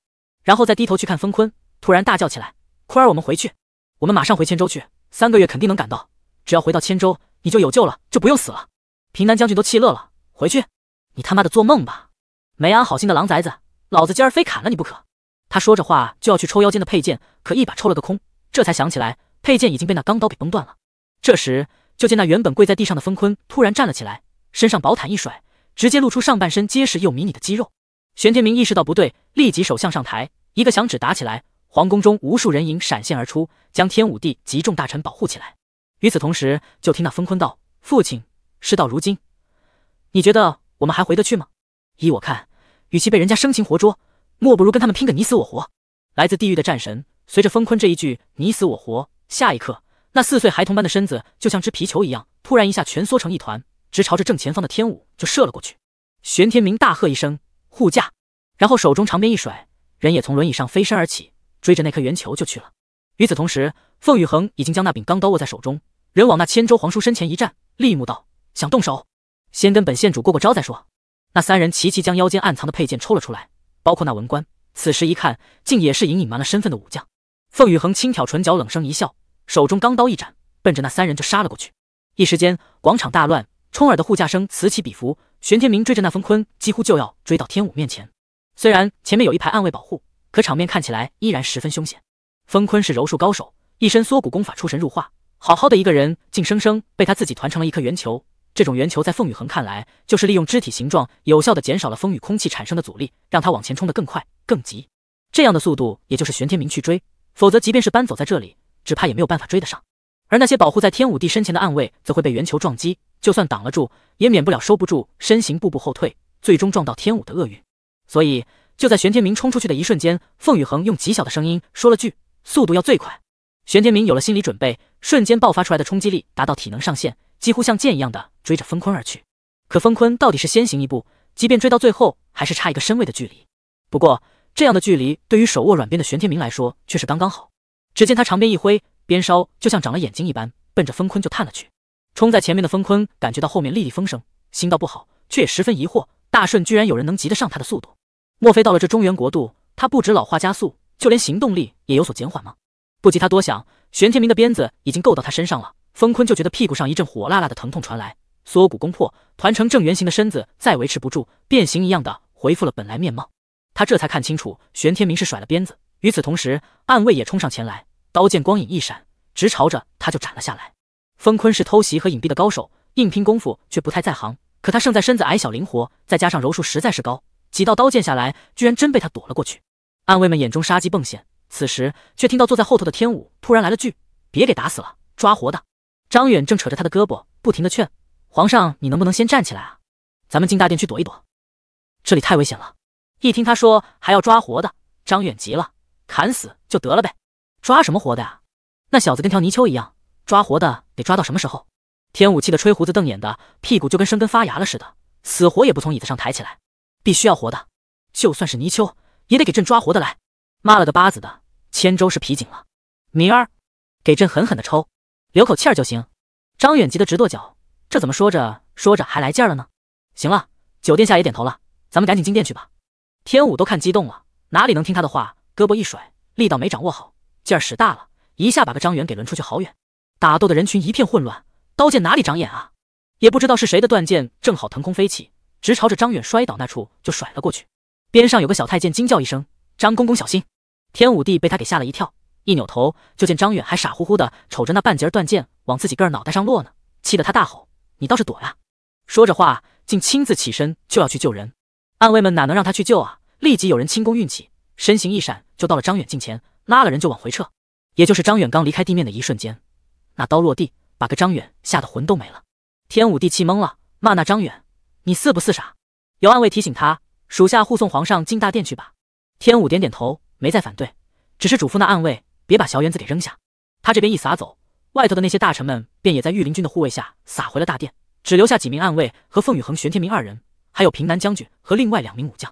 然后再低头去看封坤，突然大叫起来：“坤儿，我们回去，我们马上回千州去。三个月肯定能赶到，只要回到千州，你就有救了，就不用死了。”平南将军都气乐了：“回去？你他妈的做梦吧！没安好心的狼崽子，老子今儿非砍了你不可！”他说着话就要去抽腰间的佩剑，可一把抽了个空，这才想起来佩剑已经被那钢刀给崩断了。这时，就见那原本跪在地上的风坤突然站了起来，身上薄毯一甩，直接露出上半身结实又迷你的肌肉。玄天明意识到不对，立即手向上抬，一个响指打起来。皇宫中无数人影闪现而出，将天武帝及众大臣保护起来。与此同时，就听那风坤道：“父亲，事到如今，你觉得我们还回得去吗？依我看，与其被人家生擒活捉，莫不如跟他们拼个你死我活。”来自地狱的战神，随着风坤这一句“你死我活”，下一刻。那四岁孩童般的身子就像只皮球一样，突然一下蜷缩成一团，直朝着正前方的天武就射了过去。玄天明大喝一声：“护驾！”然后手中长鞭一甩，人也从轮椅上飞身而起，追着那颗圆球就去了。与此同时，凤雨恒已经将那柄钢刀握在手中，人往那千州皇叔身前一站，厉目道：“想动手，先跟本县主过过招再说。”那三人齐齐将腰间暗藏的佩剑抽了出来，包括那文官，此时一看，竟也是隐隐瞒了身份的武将。凤雨恒轻挑唇角，冷声一笑。手中钢刀一斩，奔着那三人就杀了过去。一时间广场大乱，冲耳的护驾声此起彼伏。玄天明追着那风坤，几乎就要追到天武面前。虽然前面有一排暗卫保护，可场面看起来依然十分凶险。风坤是柔术高手，一身缩骨功法出神入化，好好的一个人竟生生被他自己团成了一颗圆球。这种圆球在凤雨恒看来，就是利用肢体形状，有效的减少了风雨空气产生的阻力，让他往前冲得更快更急。这样的速度，也就是玄天明去追，否则即便是搬走在这里。只怕也没有办法追得上，而那些保护在天武帝身前的暗卫，则会被圆球撞击，就算挡了住，也免不了收不住身形，步步后退，最终撞到天武的厄运。所以，就在玄天明冲出去的一瞬间，凤宇恒用极小的声音说了句：“速度要最快。”玄天明有了心理准备，瞬间爆发出来的冲击力达到体能上限，几乎像箭一样的追着封坤而去。可封坤到底是先行一步，即便追到最后，还是差一个身位的距离。不过，这样的距离对于手握软鞭的玄天明来说，却是刚刚好。只见他长鞭一挥，鞭梢就像长了眼睛一般，奔着封坤就探了去。冲在前面的封坤感觉到后面粒粒风声，心道不好，却也十分疑惑：大顺居然有人能及得上他的速度？莫非到了这中原国度，他不止老化加速，就连行动力也有所减缓吗？不及他多想，玄天明的鞭子已经够到他身上了，封坤就觉得屁股上一阵火辣辣的疼痛传来，缩骨攻破，团成正圆形的身子再维持不住，变形一样的恢复了本来面貌。他这才看清楚，玄天明是甩了鞭子。与此同时，暗卫也冲上前来，刀剑光影一闪，直朝着他就斩了下来。封坤是偷袭和隐蔽的高手，硬拼功夫却不太在行。可他胜在身子矮小灵活，再加上柔术实在是高，几道刀剑下来，居然真被他躲了过去。暗卫们眼中杀机迸现，此时却听到坐在后头的天武突然来了句：“别给打死了，抓活的。”张远正扯着他的胳膊，不停的劝：“皇上，你能不能先站起来啊？咱们进大殿去躲一躲，这里太危险了。”一听他说还要抓活的，张远急了。砍死就得了呗，抓什么活的呀？那小子跟条泥鳅一样，抓活的得抓到什么时候？天武气得吹胡子瞪眼的，屁股就跟生根发芽了似的，死活也不从椅子上抬起来。必须要活的，就算是泥鳅也得给朕抓活的来。妈了个巴子的，千州是皮紧了，明儿给朕狠狠的抽，留口气儿就行。张远急得直跺脚，这怎么说着说着还来劲了呢？行了，九殿下也点头了，咱们赶紧进殿去吧。天武都看激动了，哪里能听他的话？胳膊一甩，力道没掌握好，劲儿使大了，一下把个张远给抡出去好远。打斗的人群一片混乱，刀剑哪里长眼啊？也不知道是谁的断剑正好腾空飞起，直朝着张远摔倒那处就甩了过去。边上有个小太监惊叫一声：“张公公小心！”天武帝被他给吓了一跳，一扭头就见张远还傻乎乎的瞅着那半截断剑往自己个儿脑袋上落呢，气得他大吼：“你倒是躲呀！”说着话，竟亲自起身就要去救人。暗卫们哪能让他去救啊？立即有人轻功运起。身形一闪，就到了张远近前，拉了人就往回撤。也就是张远刚离开地面的一瞬间，那刀落地，把个张远吓得魂都没了。天武帝气懵了，骂那张远：“你四不四傻？”有暗卫提醒他：“属下护送皇上进大殿去吧。”天武点点头，没再反对，只是嘱咐那暗卫别把小园子给扔下。他这边一撒走，外头的那些大臣们便也在御林军的护卫下撒回了大殿，只留下几名暗卫和凤宇恒、玄天明二人，还有平南将军和另外两名武将。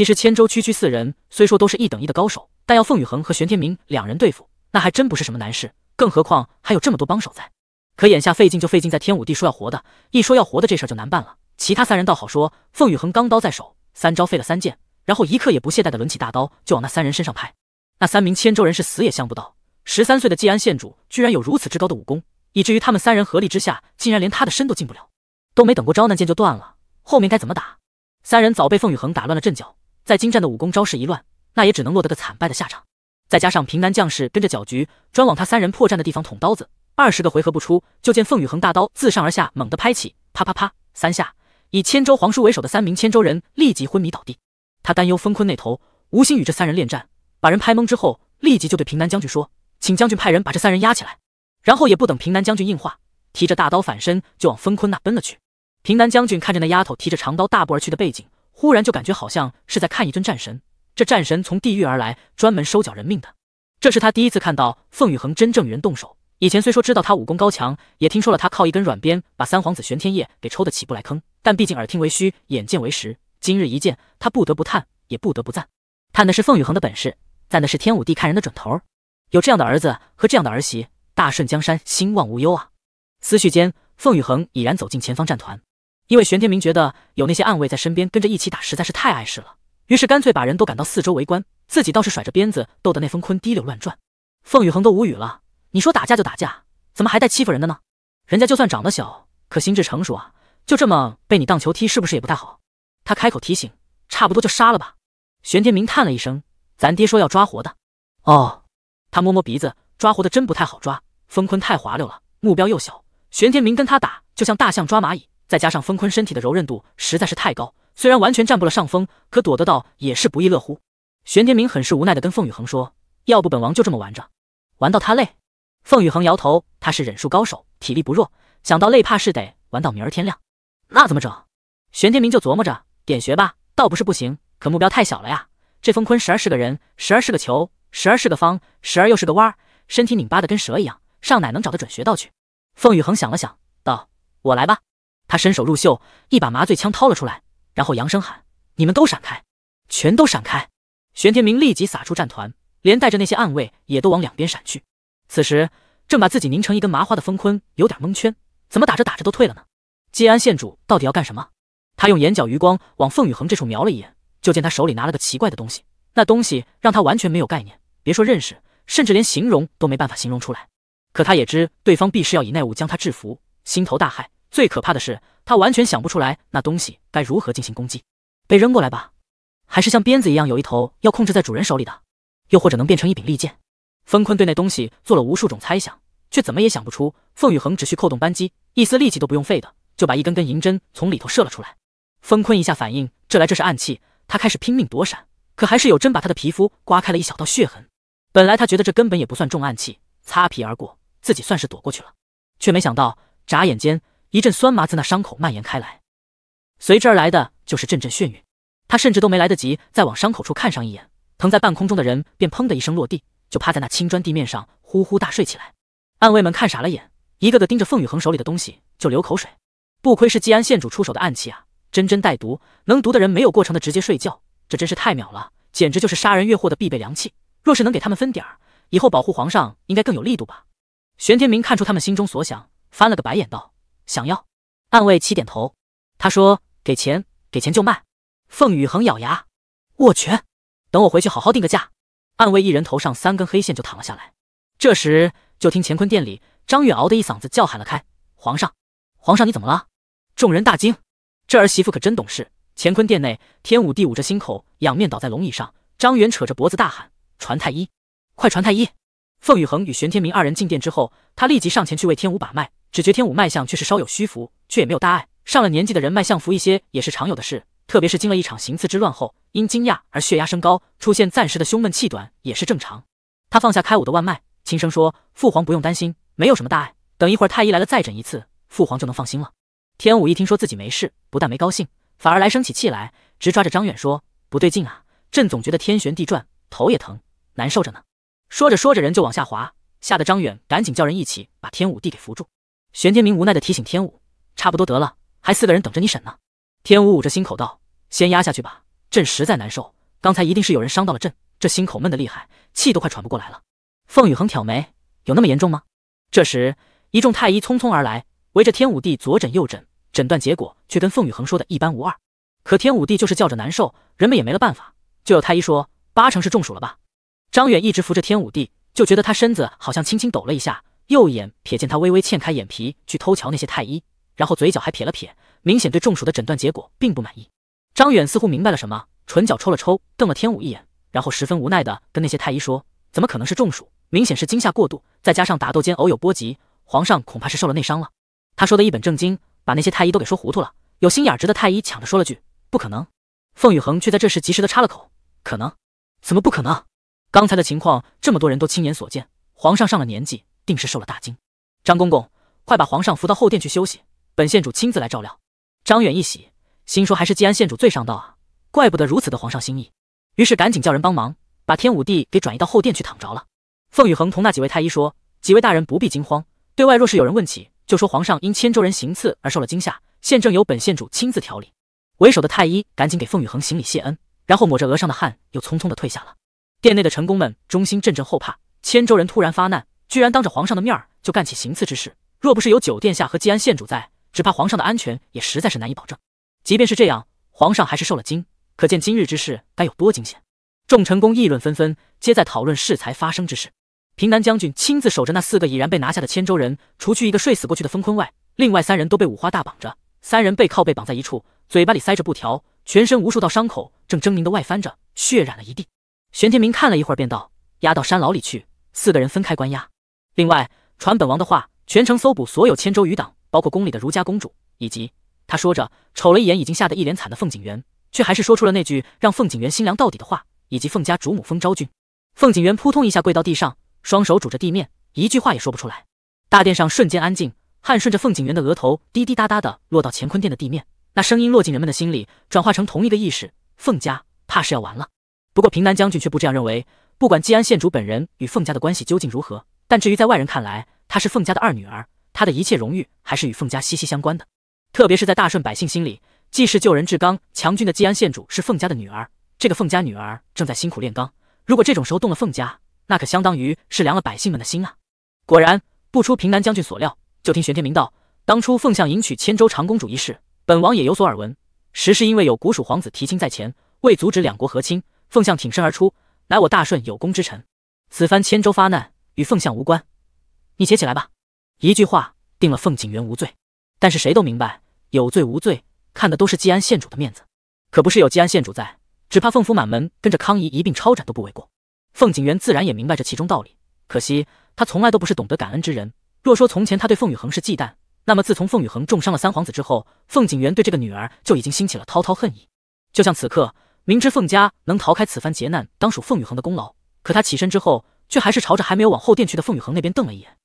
其实千州区区四人虽说都是一等一的高手，但要凤雨恒和玄天明两人对付，那还真不是什么难事。更何况还有这么多帮手在。可眼下费劲就费劲，在天武帝说要活的一说要活的这事儿就难办了。其他三人倒好说，凤雨恒钢刀在手，三招废了三剑，然后一刻也不懈怠的抡起大刀就往那三人身上拍。那三名千州人是死也想不到，十三岁的季安县主居然有如此之高的武功，以至于他们三人合力之下，竟然连他的身都近不了。都没等过招，那剑就断了。后面该怎么打？三人早被凤雨恒打乱了阵脚。在精湛的武功招式一乱，那也只能落得个惨败的下场。再加上平南将士跟着搅局，专往他三人破绽的地方捅刀子，二十个回合不出，就见凤宇恒大刀自上而下猛地拍起，啪啪啪三下，以千州皇叔为首的三名千州人立即昏迷倒地。他担忧封坤那头，无心与这三人恋战，把人拍懵之后，立即就对平南将军说：“请将军派人把这三人压起来。”然后也不等平南将军应话，提着大刀反身就往封坤那奔了去。平南将军看着那丫头提着长刀大步而去的背景。忽然就感觉好像是在看一尊战神，这战神从地狱而来，专门收缴人命的。这是他第一次看到凤宇恒真正与人动手。以前虽说知道他武功高强，也听说了他靠一根软鞭把三皇子玄天夜给抽得起不来坑，但毕竟耳听为虚，眼见为实。今日一见，他不得不叹，也不得不赞。叹的是凤宇恒的本事，赞的是天武帝看人的准头儿。有这样的儿子和这样的儿媳，大顺江山兴旺无忧啊！思绪间，凤宇恒已然走进前方战团。因为玄天明觉得有那些暗卫在身边跟着一起打实在是太碍事了，于是干脆把人都赶到四周围观，自己倒是甩着鞭子逗得那风坤滴溜乱转。凤雨恒都无语了，你说打架就打架，怎么还带欺负人的呢？人家就算长得小，可心智成熟啊，就这么被你当球踢，是不是也不太好？他开口提醒，差不多就杀了吧。玄天明叹了一声，咱爹说要抓活的。哦，他摸摸鼻子，抓活的真不太好抓，风坤太滑溜了，目标又小，玄天明跟他打就像大象抓蚂蚁。再加上封坤身体的柔韧度实在是太高，虽然完全占不了上风，可躲得到也是不亦乐乎。玄天明很是无奈的跟凤雨恒说：“要不本王就这么玩着，玩到他累。”凤雨恒摇头，他是忍术高手，体力不弱，想到累怕是得玩到明儿天亮。那怎么整？玄天明就琢磨着点穴吧，倒不是不行，可目标太小了呀。这封坤时而是个人，时而是个球，时而是个方，时而又是个弯，身体拧巴的跟蛇一样，上哪能找得准穴道去？凤雨恒想了想，道：“我来吧。”他伸手入袖，一把麻醉枪掏了出来，然后扬声喊：“你们都闪开，全都闪开！”玄天明立即撒出战团，连带着那些暗卫也都往两边闪去。此时，正把自己拧成一根麻花的封坤有点蒙圈，怎么打着打着都退了呢？季安县主到底要干什么？他用眼角余光往凤宇恒这处瞄了一眼，就见他手里拿了个奇怪的东西，那东西让他完全没有概念，别说认识，甚至连形容都没办法形容出来。可他也知对方必是要以内物将他制服，心头大骇。最可怕的是，他完全想不出来那东西该如何进行攻击，被扔过来吧，还是像鞭子一样有一头要控制在主人手里的，又或者能变成一柄利剑。风坤对那东西做了无数种猜想，却怎么也想不出。凤宇恒只需扣动扳机，一丝力气都不用费的，就把一根根银针从里头射了出来。风坤一下反应，这来这是暗器，他开始拼命躲闪，可还是有针把他的皮肤刮开了一小道血痕。本来他觉得这根本也不算重暗器，擦皮而过，自己算是躲过去了，却没想到眨眼间。一阵酸麻自那伤口蔓延开来，随之而来的就是阵阵眩晕。他甚至都没来得及再往伤口处看上一眼，疼在半空中的人便砰的一声落地，就趴在那青砖地面上呼呼大睡起来。暗卫们看傻了眼，一个个盯着凤雨恒手里的东西就流口水。不亏是季安县主出手的暗器啊，真真带毒，能毒的人没有过程的直接睡觉，这真是太秒了，简直就是杀人越货的必备良器。若是能给他们分点儿，以后保护皇上应该更有力度吧？玄天明看出他们心中所想，翻了个白眼道。想要，暗卫齐点头。他说：“给钱，给钱就卖。”凤宇恒咬牙，握拳。等我回去好好定个价。暗卫一人头上三根黑线就躺了下来。这时，就听乾坤殿里张远敖的一嗓子叫喊了开：“皇上，皇上你怎么了？”众人大惊。这儿媳妇可真懂事。乾坤殿内，天武帝捂着心口，仰面倒在龙椅上。张远扯着脖子大喊：“传太医，快传太医！”凤宇恒与玄天明二人进殿之后，他立即上前去为天武把脉。只觉天武脉象却是稍有虚浮，却也没有大碍。上了年纪的人脉象浮一些也是常有的事，特别是经了一场行刺之乱后，因惊讶而血压升高，出现暂时的胸闷气短也是正常。他放下开武的腕脉，轻声说：“父皇不用担心，没有什么大碍。等一会儿太医来了再诊一次，父皇就能放心了。”天武一听说自己没事，不但没高兴，反而来生起气来，直抓着张远说：“不对劲啊，朕总觉得天旋地转，头也疼，难受着呢。”说着说着，人就往下滑，吓得张远赶紧叫人一起把天武帝给扶住。玄天明无奈的提醒天武：“差不多得了，还四个人等着你审呢。”天武捂着心口道：“先压下去吧，朕实在难受。刚才一定是有人伤到了朕，这心口闷得厉害，气都快喘不过来了。”凤雨恒挑眉：“有那么严重吗？”这时，一众太医匆匆而来，围着天武帝左诊右诊，诊断结果却跟凤雨恒说的一般无二。可天武帝就是叫着难受，人们也没了办法。就有太医说：“八成是中暑了吧？”张远一直扶着天武帝，就觉得他身子好像轻轻抖了一下。右眼瞥见他微微欠开眼皮去偷瞧那些太医，然后嘴角还撇了撇，明显对中暑的诊断结果并不满意。张远似乎明白了什么，唇角抽了抽，瞪了天武一眼，然后十分无奈的跟那些太医说：“怎么可能是中暑？明显是惊吓过度，再加上打斗间偶有波及，皇上恐怕是受了内伤了。”他说的一本正经，把那些太医都给说糊涂了。有心眼儿直的太医抢着说了句：“不可能。”凤雨恒却在这时及时的插了口：“可能？怎么不可能？刚才的情况，这么多人都亲眼所见，皇上上了年纪。”定是受了大惊，张公公，快把皇上扶到后殿去休息，本县主亲自来照料。张远一喜，心说还是济安县主最上道啊，怪不得如此的皇上心意。于是赶紧叫人帮忙，把天武帝给转移到后殿去躺着了。凤宇恒同那几位太医说，几位大人不必惊慌，对外若是有人问起，就说皇上因千州人行刺而受了惊吓，现正由本县主亲自调理。为首的太医赶紧给凤宇恒行礼谢恩，然后抹着额上的汗，又匆匆的退下了。殿内的臣工们，中心阵阵后怕，千州人突然发难。居然当着皇上的面儿就干起行刺之事，若不是有九殿下和济安县主在，只怕皇上的安全也实在是难以保证。即便是这样，皇上还是受了惊，可见今日之事该有多惊险。众臣工议论纷纷，皆在讨论适才发生之事。平南将军亲自守着那四个已然被拿下的千州人，除去一个睡死过去的封坤外，另外三人都被五花大绑着，三人背靠背绑在一处，嘴巴里塞着布条，全身无数道伤口正狰狞的外翻着，血染了一地。玄天明看了一会儿，便道：“押到山牢里去，四个人分开关押。”另外，传本王的话，全城搜捕所有千州余党，包括宫里的如家公主。以及他说着，瞅了一眼已经吓得一脸惨的凤景元，却还是说出了那句让凤景元心凉到底的话。以及凤家主母风昭君，凤景元扑通一下跪到地上，双手拄着地面，一句话也说不出来。大殿上瞬间安静，汗顺着凤景元的额头滴滴答答的落到乾坤殿的地面，那声音落进人们的心里，转化成同一个意识：凤家怕是要完了。不过平南将军却不这样认为，不管季安县主本人与凤家的关系究竟如何。但至于在外人看来，她是凤家的二女儿，她的一切荣誉还是与凤家息息相关的。特别是在大顺百姓心里，既是救人至刚强军的季安县主是凤家的女儿，这个凤家女儿正在辛苦炼钢。如果这种时候动了凤家，那可相当于是凉了百姓们的心啊！果然不出平南将军所料，就听玄天明道：“当初凤相迎娶千州长公主一事，本王也有所耳闻。实是因为有古蜀皇子提亲在前，为阻止两国和亲，凤相挺身而出，乃我大顺有功之臣。此番千州发难。”与凤相无关，你且起来吧。一句话定了凤景元无罪，但是谁都明白，有罪无罪，看的都是季安县主的面子。可不是有季安县主在，只怕凤府满门跟着康姨一并抄斩都不为过。凤景元自然也明白这其中道理，可惜他从来都不是懂得感恩之人。若说从前他对凤雨恒是忌惮，那么自从凤雨恒重伤了三皇子之后，凤景元对这个女儿就已经兴起了滔滔恨意。就像此刻，明知凤家能逃开此番劫难，当属凤雨恒的功劳，可他起身之后。却还是朝着还没有往后殿去的凤雨恒那边瞪了一眼，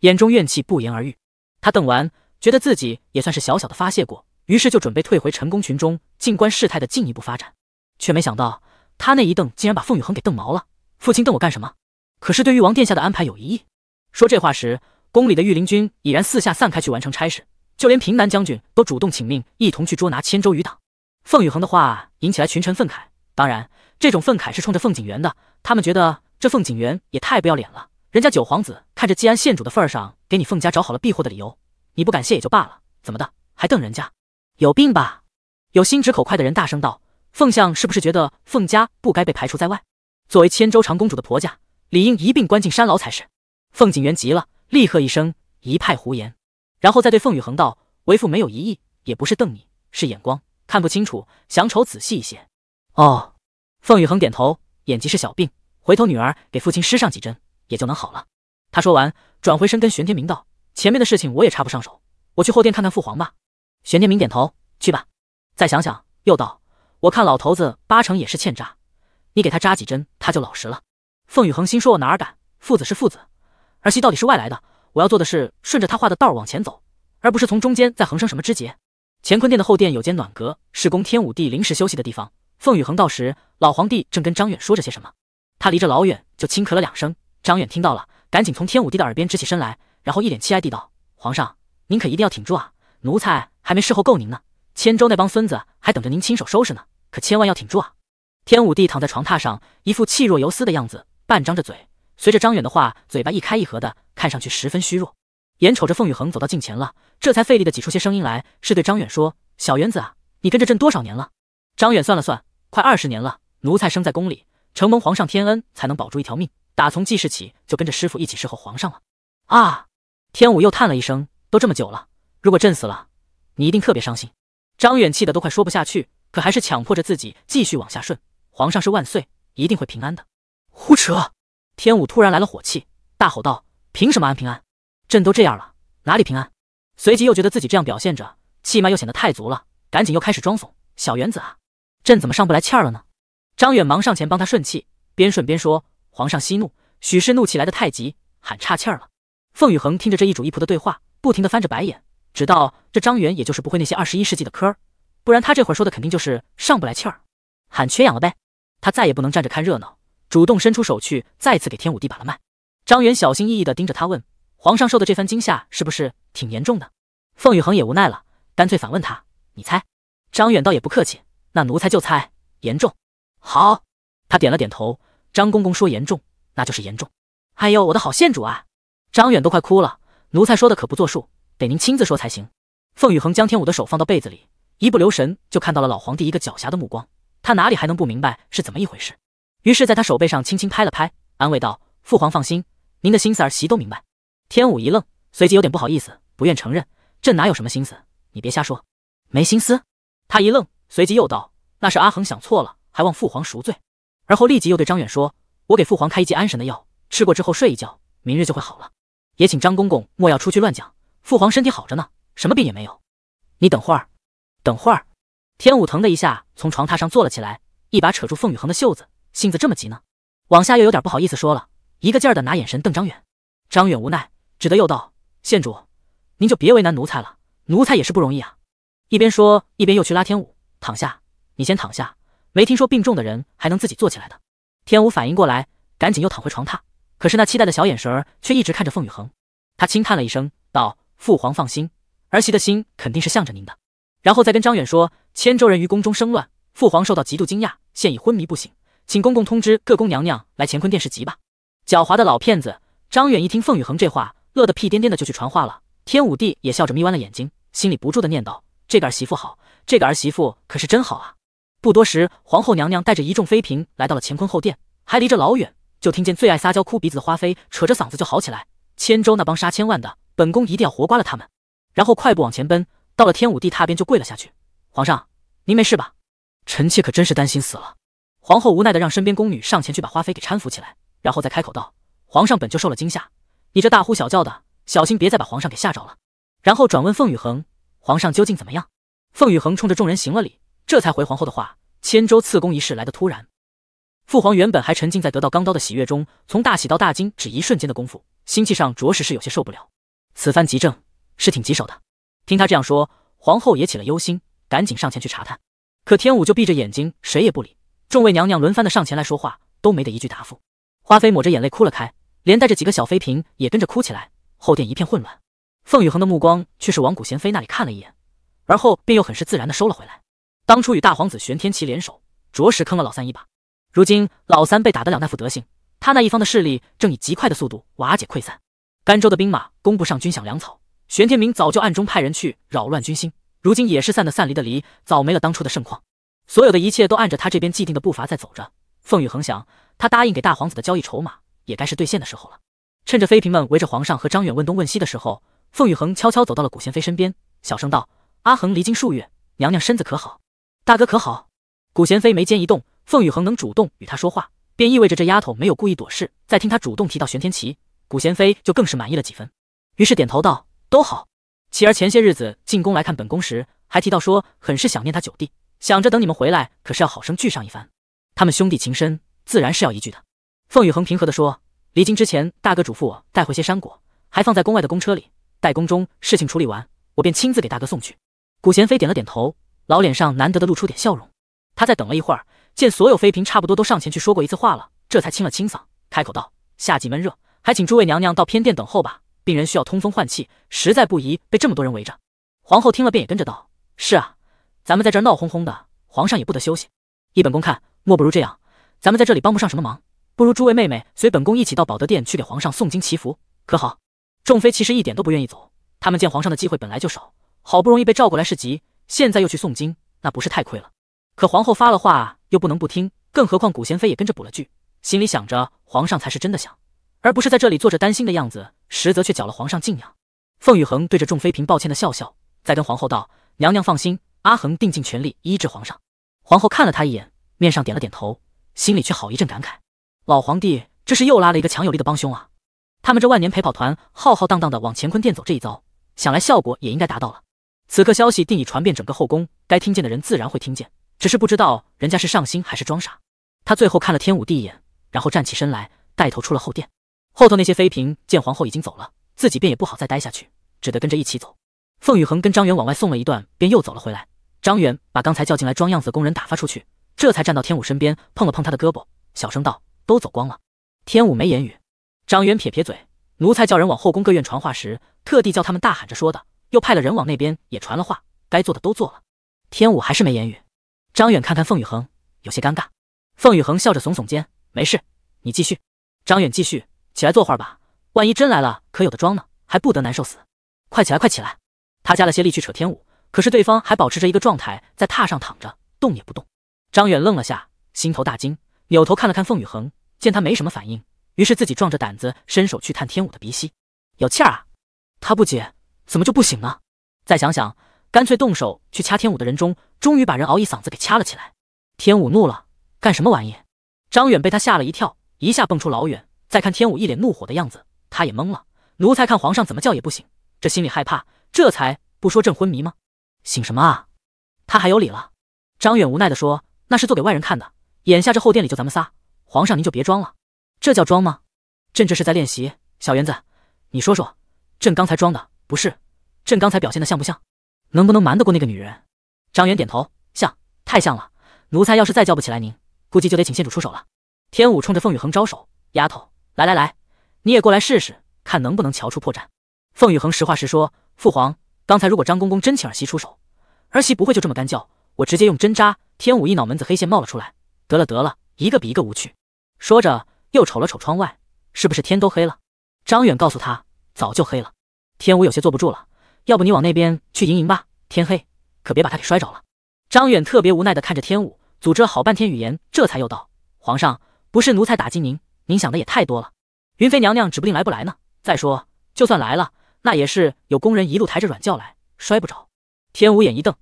眼中怨气不言而喻。他瞪完，觉得自己也算是小小的发泄过，于是就准备退回陈宫群中，静观事态的进一步发展。却没想到他那一瞪，竟然把凤雨恒给瞪毛了。父亲瞪我干什么？可是对誉王殿下的安排有异议。说这话时，宫里的御林军已然四下散开去完成差事，就连平南将军都主动请命一同去捉拿千州余党。凤雨恒的话引起来群臣愤慨，当然，这种愤慨是冲着凤景元的，他们觉得。这凤景元也太不要脸了！人家九皇子看着吉安县主的份上，给你凤家找好了避祸的理由，你不感谢也就罢了，怎么的还瞪人家？有病吧！有心直口快的人大声道：“凤相是不是觉得凤家不该被排除在外？作为千州长公主的婆家，理应一并关进山牢才是。”凤景元急了，厉喝一声：“一派胡言！”然后再对凤雨恒道：“为父没有疑义，也不是瞪你，是眼光看不清楚，想瞅仔细一些。”哦，凤雨恒点头，眼疾是小病。回头女儿给父亲施上几针，也就能好了。他说完，转回身跟玄天明道：“前面的事情我也插不上手，我去后殿看看父皇吧。”玄天明点头：“去吧。”再想想，又道：“我看老头子八成也是欠扎，你给他扎几针，他就老实了。”凤雨恒心说：“我哪儿敢？父子是父子，儿媳到底是外来的。我要做的是顺着他画的道往前走，而不是从中间再横生什么枝节。”乾坤殿的后殿有间暖阁，是供天武帝临时休息的地方。凤雨恒到时，老皇帝正跟张远说着些什么。他离着老远，就轻咳了两声。张远听到了，赶紧从天武帝的耳边直起身来，然后一脸凄哀地道：“皇上，您可一定要挺住啊！奴才还没侍候够您呢，千州那帮孙子还等着您亲手收拾呢。可千万要挺住啊！”天武帝躺在床榻上，一副气若游丝的样子，半张着嘴，随着张远的话，嘴巴一开一合的，看上去十分虚弱。眼瞅着凤雨恒走到近前了，这才费力的挤出些声音来，是对张远说：“小元子啊，你跟着朕多少年了？”张远算了算，快二十年了。奴才生在宫里。承蒙皇上天恩，才能保住一条命。打从记事起，就跟着师傅一起侍候皇上了。啊！天武又叹了一声，都这么久了，如果朕死了，你一定特别伤心。张远气得都快说不下去，可还是强迫着自己继续往下顺。皇上是万岁，一定会平安的。胡扯！天武突然来了火气，大吼道：“凭什么安平安？朕都这样了，哪里平安？”随即又觉得自己这样表现着，气脉又显得太足了，赶紧又开始装怂。小元子啊，朕怎么上不来气儿了呢？张远忙上前帮他顺气，边顺边说：“皇上息怒，许氏怒气来得太急，喊岔气儿了。”凤雨恒听着这一主一仆的对话，不停的翻着白眼，直到这张远也就是不会那些二十一世纪的儿，不然他这会儿说的肯定就是上不来气儿，喊缺氧了呗。他再也不能站着看热闹，主动伸出手去，再次给天武帝把了脉。张远小心翼翼的盯着他问：“皇上受的这番惊吓是不是挺严重的？”凤雨恒也无奈了，干脆反问他：“你猜？”张远倒也不客气：“那奴才就猜严重。”好，他点了点头。张公公说严重，那就是严重。哎呦，我的好县主啊！张远都快哭了。奴才说的可不作数，得您亲自说才行。凤雨恒将天武的手放到被子里，一不留神就看到了老皇帝一个狡黠的目光。他哪里还能不明白是怎么一回事？于是，在他手背上轻轻拍了拍，安慰道：“父皇放心，您的心思儿媳都明白。”天武一愣，随即有点不好意思，不愿承认：“朕哪有什么心思？你别瞎说，没心思。”他一愣，随即又道：“那是阿恒想错了。”还望父皇赎罪，而后立即又对张远说：“我给父皇开一剂安神的药，吃过之后睡一觉，明日就会好了。也请张公公莫要出去乱讲，父皇身体好着呢，什么病也没有。”你等会儿，等会儿。天武疼的一下从床榻上坐了起来，一把扯住凤雨恒的袖子，性子这么急呢？往下又有点不好意思说了，一个劲儿的拿眼神瞪张远。张远无奈，只得又道：“县主，您就别为难奴才了，奴才也是不容易啊。”一边说，一边又去拉天武躺下，你先躺下。没听说病重的人还能自己坐起来的。天武反应过来，赶紧又躺回床榻，可是那期待的小眼神儿却一直看着凤雨恒。他轻叹了一声，道：“父皇放心，儿媳的心肯定是向着您的。”然后再跟张远说：“千州人于宫中生乱，父皇受到极度惊讶，现已昏迷不醒，请公公通知各宫娘娘来乾坤殿视集吧。”狡猾的老骗子张远一听凤雨恒这话，乐得屁颠颠的就去传话了。天武帝也笑着眯弯了眼睛，心里不住的念叨：“这个儿媳妇好，这个儿媳妇可是真好啊。”不多时，皇后娘娘带着一众妃嫔来到了乾坤后殿，还离着老远，就听见最爱撒娇哭鼻子的花妃扯着嗓子就嚎起来：“千州那帮杀千万的，本宫一定要活剐了他们！”然后快步往前奔，到了天武帝榻边就跪了下去：“皇上，您没事吧？臣妾可真是担心死了。”皇后无奈的让身边宫女上前去把花妃给搀扶起来，然后再开口道：“皇上本就受了惊吓，你这大呼小叫的，小心别再把皇上给吓着了。”然后转问凤雨恒：“皇上究竟怎么样？”凤雨恒冲着众人行了礼。这才回皇后的话，千州赐功一事来得突然，父皇原本还沉浸在得到钢刀的喜悦中，从大喜到大惊只一瞬间的功夫，心气上着实是有些受不了。此番急症是挺棘手的。听他这样说，皇后也起了忧心，赶紧上前去查探。可天武就闭着眼睛，谁也不理。众位娘娘轮番的上前来说话，都没得一句答复。花妃抹着眼泪哭了开，连带着几个小妃嫔也跟着哭起来，后殿一片混乱。凤雨恒的目光却是往古贤妃那里看了一眼，而后便又很是自然的收了回来。当初与大皇子玄天齐联手，着实坑了老三一把。如今老三被打得了那副德行，他那一方的势力正以极快的速度瓦解溃散。甘州的兵马攻不上军饷粮草，玄天明早就暗中派人去扰乱军心，如今也是散的散，离的离，早没了当初的盛况。所有的一切都按着他这边既定的步伐在走着。凤羽恒想，他答应给大皇子的交易筹码，也该是兑现的时候了。趁着妃嫔们围着皇上和张远问东问西的时候，凤羽恒悄悄走到了古贤妃身边，小声道：“阿恒离京数月，娘娘身子可好？”大哥可好？古贤妃眉间一动，凤雨恒能主动与他说话，便意味着这丫头没有故意躲事。再听他主动提到玄天奇，古贤妃就更是满意了几分，于是点头道：“都好。”启儿前些日子进宫来看本宫时，还提到说很是想念他九弟，想着等你们回来，可是要好生聚上一番。他们兄弟情深，自然是要一聚的。凤雨恒平和地说：“离京之前，大哥嘱咐我带回些山果，还放在宫外的公车里，待宫中事情处理完，我便亲自给大哥送去。”古贤妃点了点头。老脸上难得的露出点笑容，他再等了一会儿，见所有妃嫔差不多都上前去说过一次话了，这才清了清嗓，开口道：“夏季闷热，还请诸位娘娘到偏殿等候吧。病人需要通风换气，实在不宜被这么多人围着。”皇后听了便也跟着道：“是啊，咱们在这闹哄哄的，皇上也不得休息。一本宫看，莫不如这样，咱们在这里帮不上什么忙，不如诸位妹妹随本宫一起到保德殿去给皇上诵经祈福，可好？”众妃其实一点都不愿意走，她们见皇上的机会本来就少，好不容易被召过来是急。现在又去诵经，那不是太亏了？可皇后发了话，又不能不听。更何况古贤妃也跟着补了句，心里想着皇上才是真的想，而不是在这里做着担心的样子，实则却搅了皇上静养。凤雨恒对着众妃嫔抱歉的笑笑，再跟皇后道：“娘娘放心，阿恒定尽全力医治皇上。”皇后看了他一眼，面上点了点头，心里却好一阵感慨：老皇帝这是又拉了一个强有力的帮凶啊！他们这万年陪跑团浩浩荡荡的往乾坤殿走这一遭，想来效果也应该达到了。此刻消息定已传遍整个后宫，该听见的人自然会听见，只是不知道人家是上心还是装傻。他最后看了天武帝一眼，然后站起身来，带头出了后殿。后头那些妃嫔见皇后已经走了，自己便也不好再待下去，只得跟着一起走。凤雨恒跟张元往外送了一段，便又走了回来。张元把刚才叫进来装样子的工人打发出去，这才站到天武身边，碰了碰他的胳膊，小声道：“都走光了。”天武没言语。张元撇撇嘴：“奴才叫人往后宫各院传话时，特地叫他们大喊着说的。”又派了人往那边也传了话，该做的都做了。天武还是没言语。张远看看凤雨恒，有些尴尬。凤雨恒笑着耸耸肩：“没事，你继续。”张远继续：“起来坐会儿吧，万一真来了，可有的装呢，还不得难受死？快起来，快起来！”他加了些力去扯天武，可是对方还保持着一个状态，在榻上躺着，动也不动。张远愣了下，心头大惊，扭头看了看凤雨恒，见他没什么反应，于是自己壮着胆子伸手去探天武的鼻息，有气儿啊！他不解。怎么就不醒呢？再想想，干脆动手去掐天武的人中，终于把人熬一嗓子给掐了起来。天武怒了，干什么玩意？张远被他吓了一跳，一下蹦出老远。再看天武一脸怒火的样子，他也懵了。奴才看皇上怎么叫也不醒，这心里害怕，这才不说朕昏迷吗？醒什么啊？他还有理了。张远无奈的说：“那是做给外人看的。眼下这后殿里就咱们仨，皇上您就别装了，这叫装吗？朕这是在练习。”小园子，你说说，朕刚才装的。不是，朕刚才表现的像不像？能不能瞒得过那个女人？张远点头，像，太像了。奴才要是再叫不起来您，估计就得请县主出手了。天武冲着凤雨恒招手，丫头，来来来，你也过来试试，看能不能瞧出破绽。凤雨恒实话实说，父皇，刚才如果张公公真请儿媳出手，儿媳不会就这么干叫。我直接用针扎。天武一脑门子黑线冒了出来。得了得了，一个比一个无趣。说着又瞅了瞅窗外，是不是天都黑了？张远告诉他，早就黑了。天武有些坐不住了，要不你往那边去迎迎吧。天黑，可别把他给摔着了。张远特别无奈的看着天武，组织了好半天语言，这才又道：“皇上，不是奴才打击您，您想的也太多了。云妃娘娘指不定来不来呢。再说，就算来了，那也是有宫人一路抬着软轿来，摔不着。”天武眼一瞪：“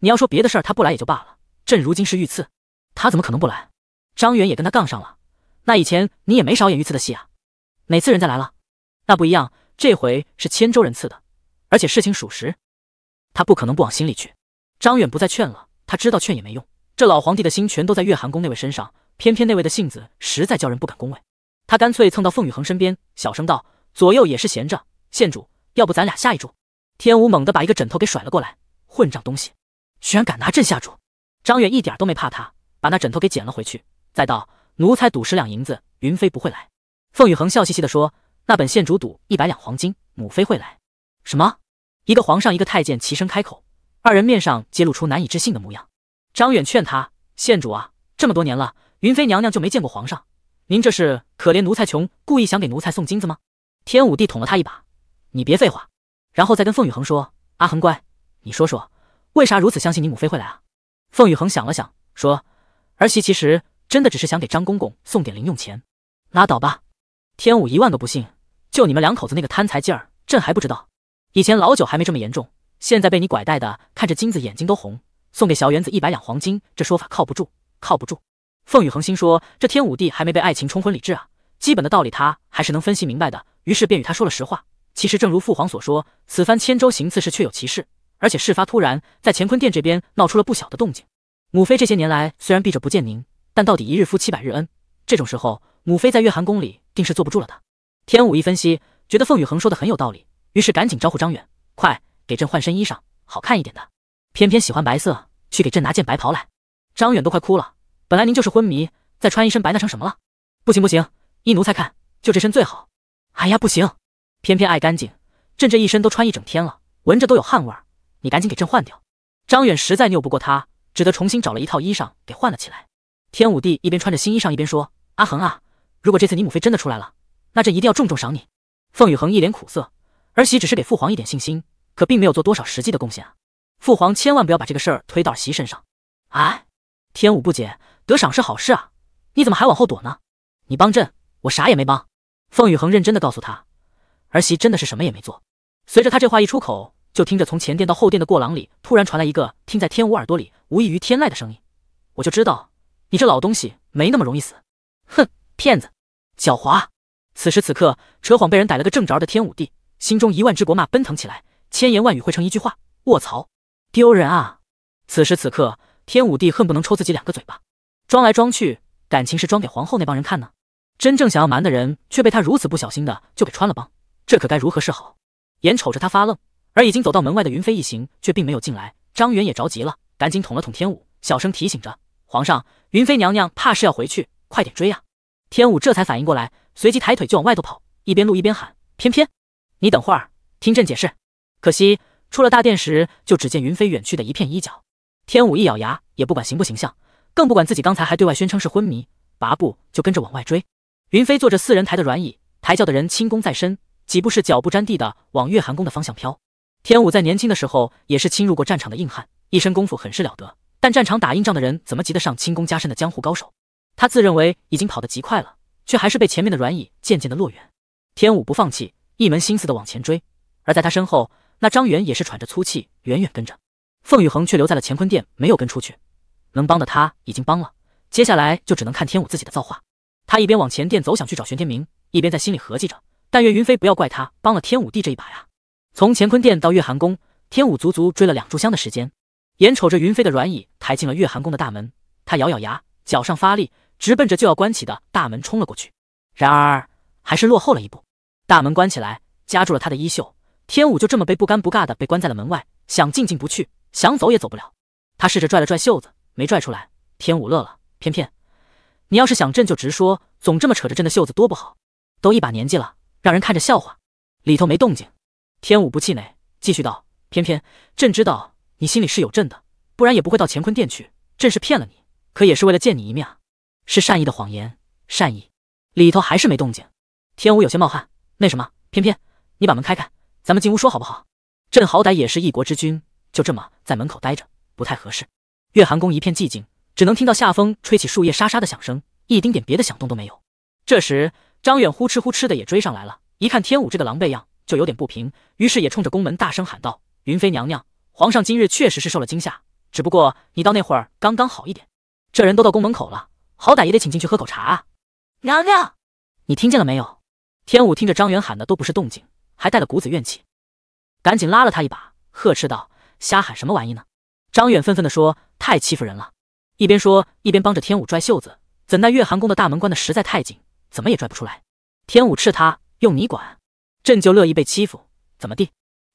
你要说别的事儿，他不来也就罢了。朕如今是御赐，他怎么可能不来？”张远也跟他杠上了：“那以前你也没少演御赐的戏啊，哪次人家来了？那不一样。”这回是千州人赐的，而且事情属实，他不可能不往心里去。张远不再劝了，他知道劝也没用，这老皇帝的心全都在月寒宫那位身上，偏偏那位的性子实在叫人不敢恭维。他干脆蹭到凤雨恒身边，小声道：“左右也是闲着，县主，要不咱俩下一注？”天武猛地把一个枕头给甩了过来，混账东西，居然敢拿朕下注！张远一点都没怕他，把那枕头给捡了回去，再道：“奴才赌十两银子，云飞不会来。”凤雨恒笑嘻嘻地说。那本县主赌一百两黄金，母妃会来。什么？一个皇上，一个太监齐声开口，二人面上揭露出难以置信的模样。张远劝他：“县主啊，这么多年了，云妃娘娘就没见过皇上，您这是可怜奴才穷，故意想给奴才送金子吗？”天武帝捅了他一把：“你别废话。”然后再跟凤雨恒说：“阿恒乖，你说说，为啥如此相信你母妃会来啊？”凤雨恒想了想，说：“儿媳其实真的只是想给张公公送点零用钱。”拉倒吧，天武一万个不信。就你们两口子那个贪财劲儿，朕还不知道。以前老九还没这么严重，现在被你拐带的，看着金子眼睛都红。送给小园子一百两黄金，这说法靠不住，靠不住。凤雨恒心说，这天武帝还没被爱情冲昏理智啊，基本的道理他还是能分析明白的。于是便与他说了实话。其实正如父皇所说，此番千州行刺是确有其事，而且事发突然，在乾坤殿这边闹出了不小的动静。母妃这些年来虽然避着不见您，但到底一日夫妻百日恩，这种时候母妃在月寒宫里定是坐不住了的。天武一分析，觉得凤雨恒说的很有道理，于是赶紧招呼张远：“快给朕换身衣裳，好看一点的。偏偏喜欢白色，去给朕拿件白袍来。”张远都快哭了，本来您就是昏迷，再穿一身白那成什么了？不行不行，依奴才看，就这身最好。哎呀，不行，偏偏爱干净，朕这一身都穿一整天了，闻着都有汗味儿。你赶紧给朕换掉。张远实在拗不过他，只得重新找了一套衣裳给换了起来。天武帝一边穿着新衣裳，一边说：“阿恒啊，如果这次你母妃真的出来了。”那朕一定要重重赏你！凤雨恒一脸苦涩，儿媳只是给父皇一点信心，可并没有做多少实际的贡献啊！父皇千万不要把这个事儿推到儿媳身上！哎，天武不解，得赏是好事啊，你怎么还往后躲呢？你帮朕，我啥也没帮。凤雨恒认真的告诉他，儿媳真的是什么也没做。随着他这话一出口，就听着从前殿到后殿的过廊里突然传来一个听在天武耳朵里无异于天籁的声音，我就知道你这老东西没那么容易死！哼，骗子，狡猾！此时此刻，扯谎被人逮了个正着的天武帝心中一万只国骂奔腾起来，千言万语汇成一句话：卧槽，丢人啊！此时此刻，天武帝恨不能抽自己两个嘴巴。装来装去，感情是装给皇后那帮人看呢？真正想要瞒的人却被他如此不小心的就给穿了帮，这可该如何是好？眼瞅着他发愣，而已经走到门外的云飞一行却并没有进来，张元也着急了，赶紧捅了捅天武，小声提醒着：“皇上，云飞娘娘怕是要回去，快点追啊！”天武这才反应过来。随即抬腿就往外头跑，一边路一边喊：“偏偏，你等会儿听朕解释。”可惜出了大殿时，就只见云飞远去的一片衣角。天武一咬牙，也不管形不形象，更不管自己刚才还对外宣称是昏迷，拔步就跟着往外追。云飞坐着四人抬的软椅，抬轿的人轻功在身，几步是脚不沾地的往月寒宫的方向飘。天武在年轻的时候也是侵入过战场的硬汉，一身功夫很是了得，但战场打硬仗的人怎么及得上轻功加身的江湖高手？他自认为已经跑得极快了。却还是被前面的软椅渐渐的落远。天武不放弃，一门心思的往前追。而在他身后，那张元也是喘着粗气，远远跟着。凤雨恒却留在了乾坤殿，没有跟出去。能帮的他已经帮了，接下来就只能看天武自己的造化。他一边往前殿走，想去找玄天明，一边在心里合计着，但愿云飞不要怪他帮了天武帝这一把呀。从乾坤殿到月寒宫，天武足足追了两炷香的时间。眼瞅着云飞的软椅抬进了月寒宫的大门，他咬咬牙，脚上发力。直奔着就要关起的大门冲了过去，然而还是落后了一步。大门关起来，夹住了他的衣袖，天武就这么被不尴不尬的被关在了门外，想进进不去，想走也走不了。他试着拽了拽袖子，没拽出来。天武乐了，偏偏你要是想朕就直说，总这么扯着朕的袖子多不好，都一把年纪了，让人看着笑话。里头没动静，天武不气馁，继续道：偏偏朕知道你心里是有朕的，不然也不会到乾坤殿去。朕是骗了你，可也是为了见你一面啊。是善意的谎言，善意里头还是没动静。天武有些冒汗，那什么，偏偏你把门开开，咱们进屋说好不好？朕好歹也是一国之君，就这么在门口待着不太合适。月寒宫一片寂静，只能听到夏风吹起树叶沙沙的响声，一丁点别的响动都没有。这时，张远呼哧呼哧的也追上来了，一看天武这个狼狈样，就有点不平，于是也冲着宫门大声喊道：“云妃娘娘，皇上今日确实是受了惊吓，只不过你到那会儿刚刚好一点。这人都到宫门口了。”好歹也得请进去喝口茶啊，娘娘，你听见了没有？天武听着张远喊的都不是动静，还带了股子怨气，赶紧拉了他一把，呵斥道：“瞎喊什么玩意呢？”张远愤愤地说：“太欺负人了！”一边说一边帮着天武拽袖子，怎奈月寒宫的大门关的实在太紧，怎么也拽不出来。天武斥他：“用你管？朕就乐意被欺负，怎么地？”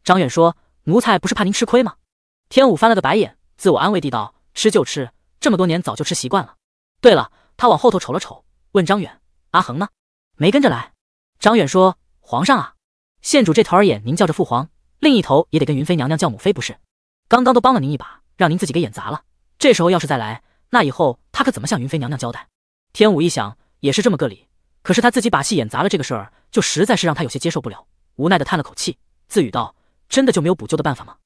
张远说：“奴才不是怕您吃亏吗？”天武翻了个白眼，自我安慰地道：“吃就吃，这么多年早就吃习惯了。”对了，他往后头瞅了瞅，问张远：“阿恒呢？没跟着来？”张远说：“皇上啊，县主这头儿眼您叫着父皇，另一头也得跟云妃娘娘叫母妃，不是？刚刚都帮了您一把，让您自己给演砸了。这时候要是再来，那以后他可怎么向云妃娘娘交代？”天武一想，也是这么个理。可是他自己把戏演砸了这个事儿，就实在是让他有些接受不了，无奈的叹了口气，自语道：“真的就没有补救的办法吗？”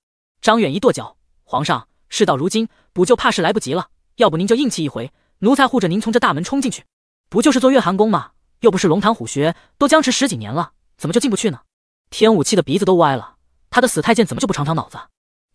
张远一跺脚：“皇上，事到如今，补救怕是来不及了。要不您就硬气一回。”奴才护着您从这大门冲进去，不就是做月寒宫吗？又不是龙潭虎穴，都僵持十几年了，怎么就进不去呢？天武气得鼻子都歪了，他的死太监怎么就不长长脑子？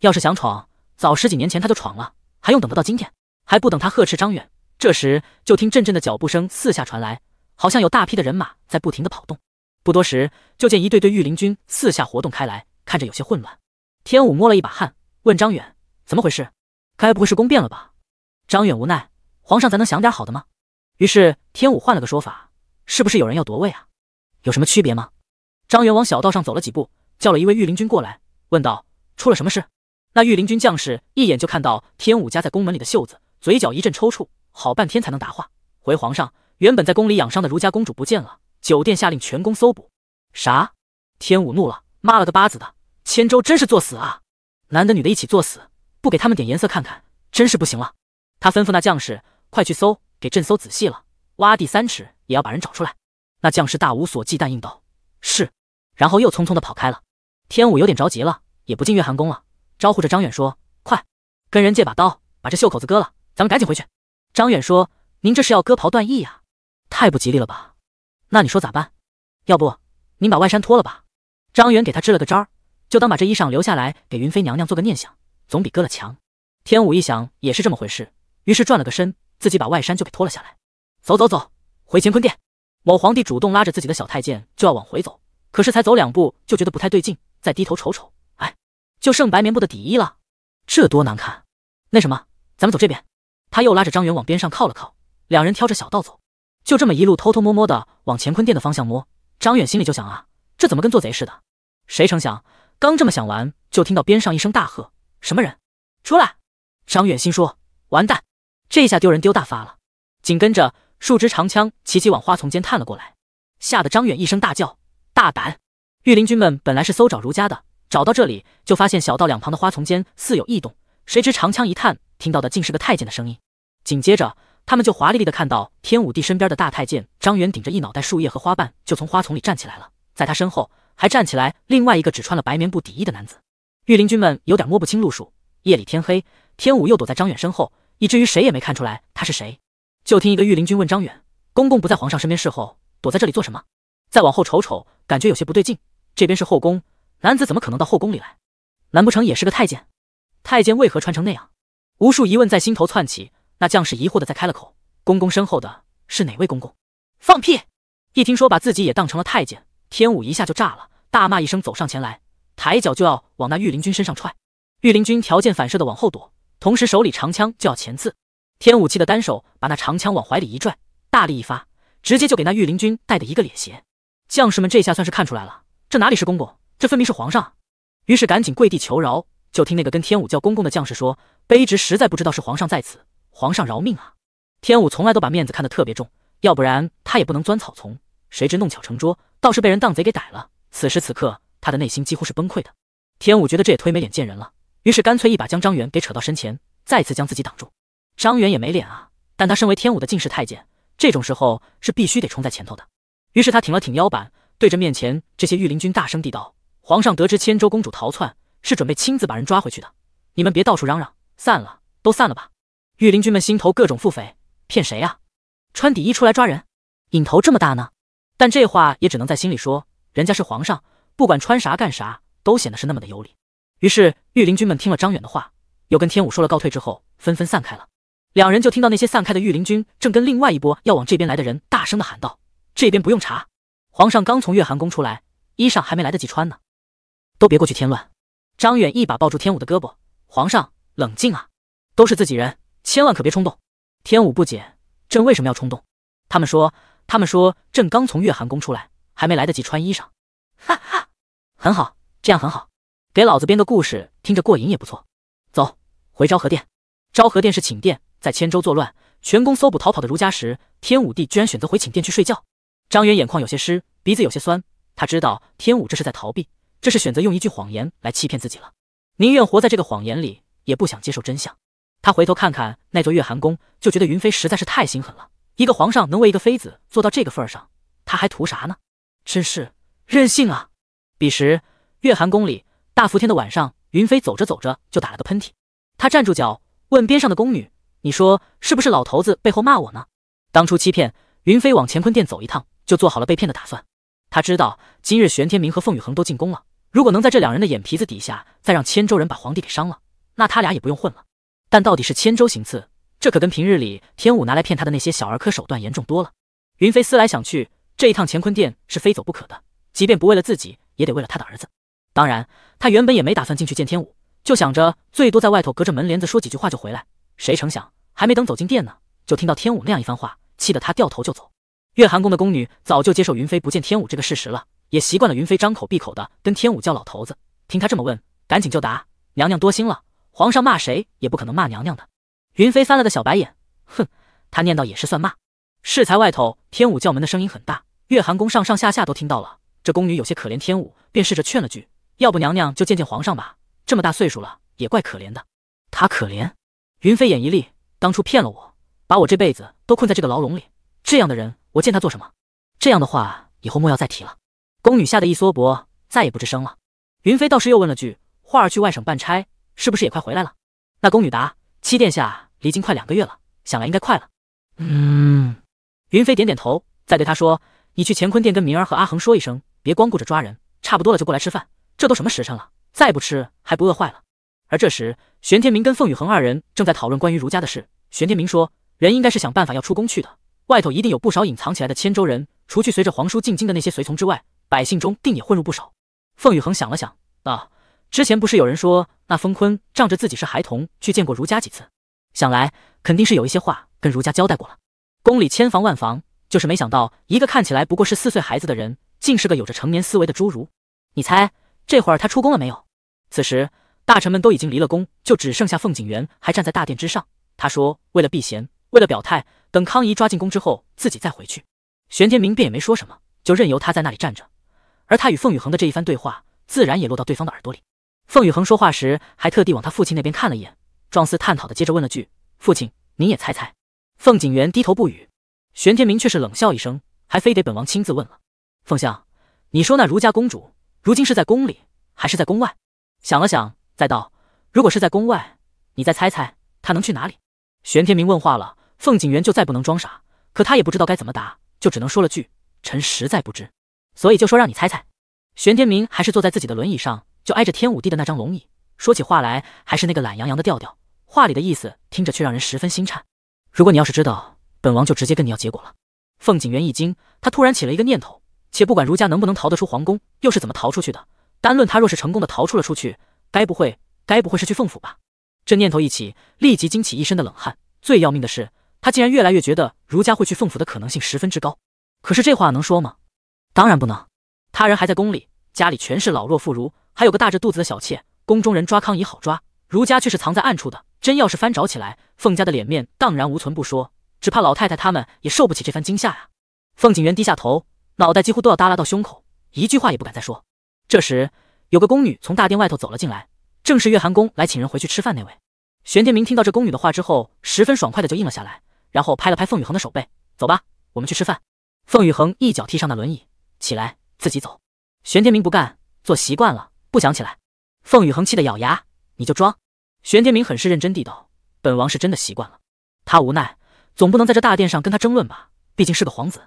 要是想闯，早十几年前他就闯了，还用等得到今天？还不等他呵斥张远，这时就听阵阵的脚步声四下传来，好像有大批的人马在不停的跑动。不多时，就见一队队御林军四下活动开来，看着有些混乱。天武摸了一把汗，问张远：“怎么回事？该不会是宫变了吧？”张远无奈。皇上，咱能想点好的吗？于是天武换了个说法：“是不是有人要夺位啊？有什么区别吗？”张元往小道上走了几步，叫了一位御林军过来，问道：“出了什么事？”那御林军将士一眼就看到天武夹在宫门里的袖子，嘴角一阵抽搐，好半天才能答话：“回皇上，原本在宫里养伤的儒家公主不见了，酒店下令全宫搜捕。”“啥？”天武怒了，骂了个八子的：“千州真是作死啊！男的女的一起作死，不给他们点颜色看看，真是不行了。”他吩咐那将士：“快去搜，给朕搜仔细了，挖地三尺也要把人找出来。”那将士大无所忌，惮，应道：“是。”然后又匆匆的跑开了。天武有点着急了，也不进月寒宫了，招呼着张远说：“快，跟人借把刀，把这袖口子割了，咱们赶紧回去。”张远说：“您这是要割袍断义呀，太不吉利了吧？那你说咋办？要不您把外衫脱了吧？”张远给他支了个招，就当把这衣裳留下来给云妃娘娘做个念想，总比割了强。天武一想，也是这么回事。于是转了个身，自己把外衫就给脱了下来。走走走，回乾坤殿。某皇帝主动拉着自己的小太监就要往回走，可是才走两步就觉得不太对劲，再低头瞅瞅，哎，就剩白棉布的底衣了，这多难看！那什么，咱们走这边。他又拉着张远往边上靠了靠，两人挑着小道走，就这么一路偷偷摸摸的往乾坤殿的方向摸。张远心里就想啊，这怎么跟做贼似的？谁成想，刚这么想完，就听到边上一声大喝：“什么人？出来！”张远心说：完蛋！这下丢人丢大发了！紧跟着，数支长枪齐齐往花丛间探了过来，吓得张远一声大叫：“大胆！”御林军们本来是搜找儒家的，找到这里就发现小道两旁的花丛间似有异动，谁知长枪一探，听到的竟是个太监的声音。紧接着，他们就华丽丽的看到天武帝身边的大太监张远顶着一脑袋树叶和花瓣就从花丛里站起来了，在他身后还站起来另外一个只穿了白棉布底衣的男子。御林军们有点摸不清路数，夜里天黑，天武又躲在张远身后。以至于谁也没看出来他是谁，就听一个御林军问张远：“公公不在皇上身边侍候，躲在这里做什么？”再往后瞅瞅，感觉有些不对劲。这边是后宫，男子怎么可能到后宫里来？难不成也是个太监？太监为何穿成那样？无数疑问在心头窜起。那将士疑惑的在开了口：“公公身后的是哪位公公？”放屁！一听说把自己也当成了太监，天武一下就炸了，大骂一声，走上前来，抬脚就要往那御林军身上踹。御林军条件反射的往后躲。同时手里长枪就要前刺，天武气的单手把那长枪往怀里一拽，大力一发，直接就给那御林军带的一个脸斜。将士们这下算是看出来了，这哪里是公公，这分明是皇上。于是赶紧跪地求饶。就听那个跟天武叫公公的将士说：“卑职实在不知道是皇上在此，皇上饶命啊！”天武从来都把面子看得特别重，要不然他也不能钻草丛。谁知弄巧成拙，倒是被人当贼给逮了。此时此刻，他的内心几乎是崩溃的。天武觉得这也忒没脸见人了。于是干脆一把将张元给扯到身前，再次将自己挡住。张元也没脸啊，但他身为天武的进士太监，这种时候是必须得冲在前头的。于是他挺了挺腰板，对着面前这些御林军大声地道：“皇上得知千州公主逃窜，是准备亲自把人抓回去的。你们别到处嚷嚷，散了，都散了吧。”御林军们心头各种腹诽，骗谁啊？穿底衣出来抓人，瘾头这么大呢？但这话也只能在心里说。人家是皇上，不管穿啥干啥，都显得是那么的有理。于是，御林军们听了张远的话，又跟天武说了告退之后，纷纷散开了。两人就听到那些散开的御林军正跟另外一波要往这边来的人大声的喊道：“这边不用查，皇上刚从月寒宫出来，衣裳还没来得及穿呢，都别过去添乱。”张远一把抱住天武的胳膊：“皇上冷静啊，都是自己人，千万可别冲动。”天武不解：“朕为什么要冲动？”他们说：“他们说朕刚从月寒宫出来，还没来得及穿衣裳。”哈哈，很好，这样很好。给老子编个故事，听着过瘾也不错。走，回昭和殿。昭和殿是寝殿，在千州作乱，全宫搜捕逃跑的儒家时，天武帝居然选择回寝殿去睡觉。张元眼眶有些湿，鼻子有些酸。他知道天武这是在逃避，这是选择用一句谎言来欺骗自己了。宁愿活在这个谎言里，也不想接受真相。他回头看看那座月寒宫，就觉得云飞实在是太心狠了。一个皇上能为一个妃子做到这个份上，他还图啥呢？真是任性啊！彼时，月寒宫里。大伏天的晚上，云飞走着走着就打了个喷嚏，他站住脚问边上的宫女：“你说是不是老头子背后骂我呢？当初欺骗云飞往乾坤殿走一趟，就做好了被骗的打算。他知道今日玄天明和凤雨恒都进宫了，如果能在这两人的眼皮子底下再让千州人把皇帝给伤了，那他俩也不用混了。但到底是千州行刺，这可跟平日里天武拿来骗他的那些小儿科手段严重多了。云飞思来想去，这一趟乾坤殿是非走不可的，即便不为了自己，也得为了他的儿子。”当然，他原本也没打算进去见天武，就想着最多在外头隔着门帘子说几句话就回来。谁成想，还没等走进殿呢，就听到天武那样一番话，气得他掉头就走。月寒宫的宫女早就接受云飞不见天武这个事实了，也习惯了云飞张口闭口的跟天武叫老头子。听他这么问，赶紧就答：“娘娘多心了，皇上骂谁也不可能骂娘娘的。”云飞翻了个小白眼，哼，他念叨也是算骂。适才外头天武叫门的声音很大，月寒宫上上下下都听到了。这宫女有些可怜天武，便试着劝了句。要不娘娘就见见皇上吧，这么大岁数了，也怪可怜的。他可怜？云飞眼一立，当初骗了我，把我这辈子都困在这个牢笼里，这样的人我见他做什么？这样的话以后莫要再提了。宫女吓得一缩脖，再也不吱声了。云飞倒是又问了句：“画儿去外省办差，是不是也快回来了？”那宫女答：“七殿下离京快两个月了，想来应该快了。”嗯，云飞点点头，再对他说：“你去乾坤殿跟明儿和阿恒说一声，别光顾着抓人，差不多了就过来吃饭。”这都什么时辰了，再不吃还不饿坏了。而这时，玄天明跟凤雨恒二人正在讨论关于儒家的事。玄天明说：“人应该是想办法要出宫去的，外头一定有不少隐藏起来的千州人，除去随着皇叔进京的那些随从之外，百姓中定也混入不少。”凤雨恒想了想，啊，之前不是有人说那封坤仗着自己是孩童去见过儒家几次，想来肯定是有一些话跟儒家交代过了。宫里千防万防，就是没想到一个看起来不过是四岁孩子的人，竟是个有着成年思维的侏儒。你猜？这会儿他出宫了没有？此时大臣们都已经离了宫，就只剩下凤景元还站在大殿之上。他说：“为了避嫌，为了表态，等康姨抓进宫之后，自己再回去。”玄天明便也没说什么，就任由他在那里站着。而他与凤雨恒的这一番对话，自然也落到对方的耳朵里。凤雨恒说话时还特地往他父亲那边看了一眼，状似探讨的接着问了句：“父亲，您也猜猜？”凤景元低头不语，玄天明却是冷笑一声：“还非得本王亲自问了？”凤相，你说那儒家公主？如今是在宫里还是在宫外？想了想，再道：“如果是在宫外，你再猜猜他能去哪里？”玄天明问话了，凤景元就再不能装傻，可他也不知道该怎么答，就只能说了句：“臣实在不知。”所以就说让你猜猜。玄天明还是坐在自己的轮椅上，就挨着天武帝的那张龙椅，说起话来还是那个懒洋洋的调调，话里的意思听着却让人十分心颤。如果你要是知道，本王就直接跟你要结果了。凤景元一惊，他突然起了一个念头。且不管儒家能不能逃得出皇宫，又是怎么逃出去的，单论他若是成功的逃出了出去，该不会该不会是去凤府吧？这念头一起，立即惊起一身的冷汗。最要命的是，他竟然越来越觉得儒家会去凤府的可能性十分之高。可是这话能说吗？当然不能。他人还在宫里，家里全是老弱妇孺，还有个大着肚子的小妾，宫中人抓康姨好抓，儒家却是藏在暗处的，真要是翻找起来，凤家的脸面荡然无存不说，只怕老太太他们也受不起这番惊吓呀。凤景元低下头。脑袋几乎都要耷拉到胸口，一句话也不敢再说。这时，有个宫女从大殿外头走了进来，正是月寒宫来请人回去吃饭那位。玄天明听到这宫女的话之后，十分爽快的就应了下来，然后拍了拍凤雨恒的手背：“走吧，我们去吃饭。”凤雨恒一脚踢上那轮椅，起来自己走。玄天明不干，坐习惯了，不想起来。凤雨恒气得咬牙：“你就装！”玄天明很是认真地道：“本王是真的习惯了。”他无奈，总不能在这大殿上跟他争论吧，毕竟是个皇子，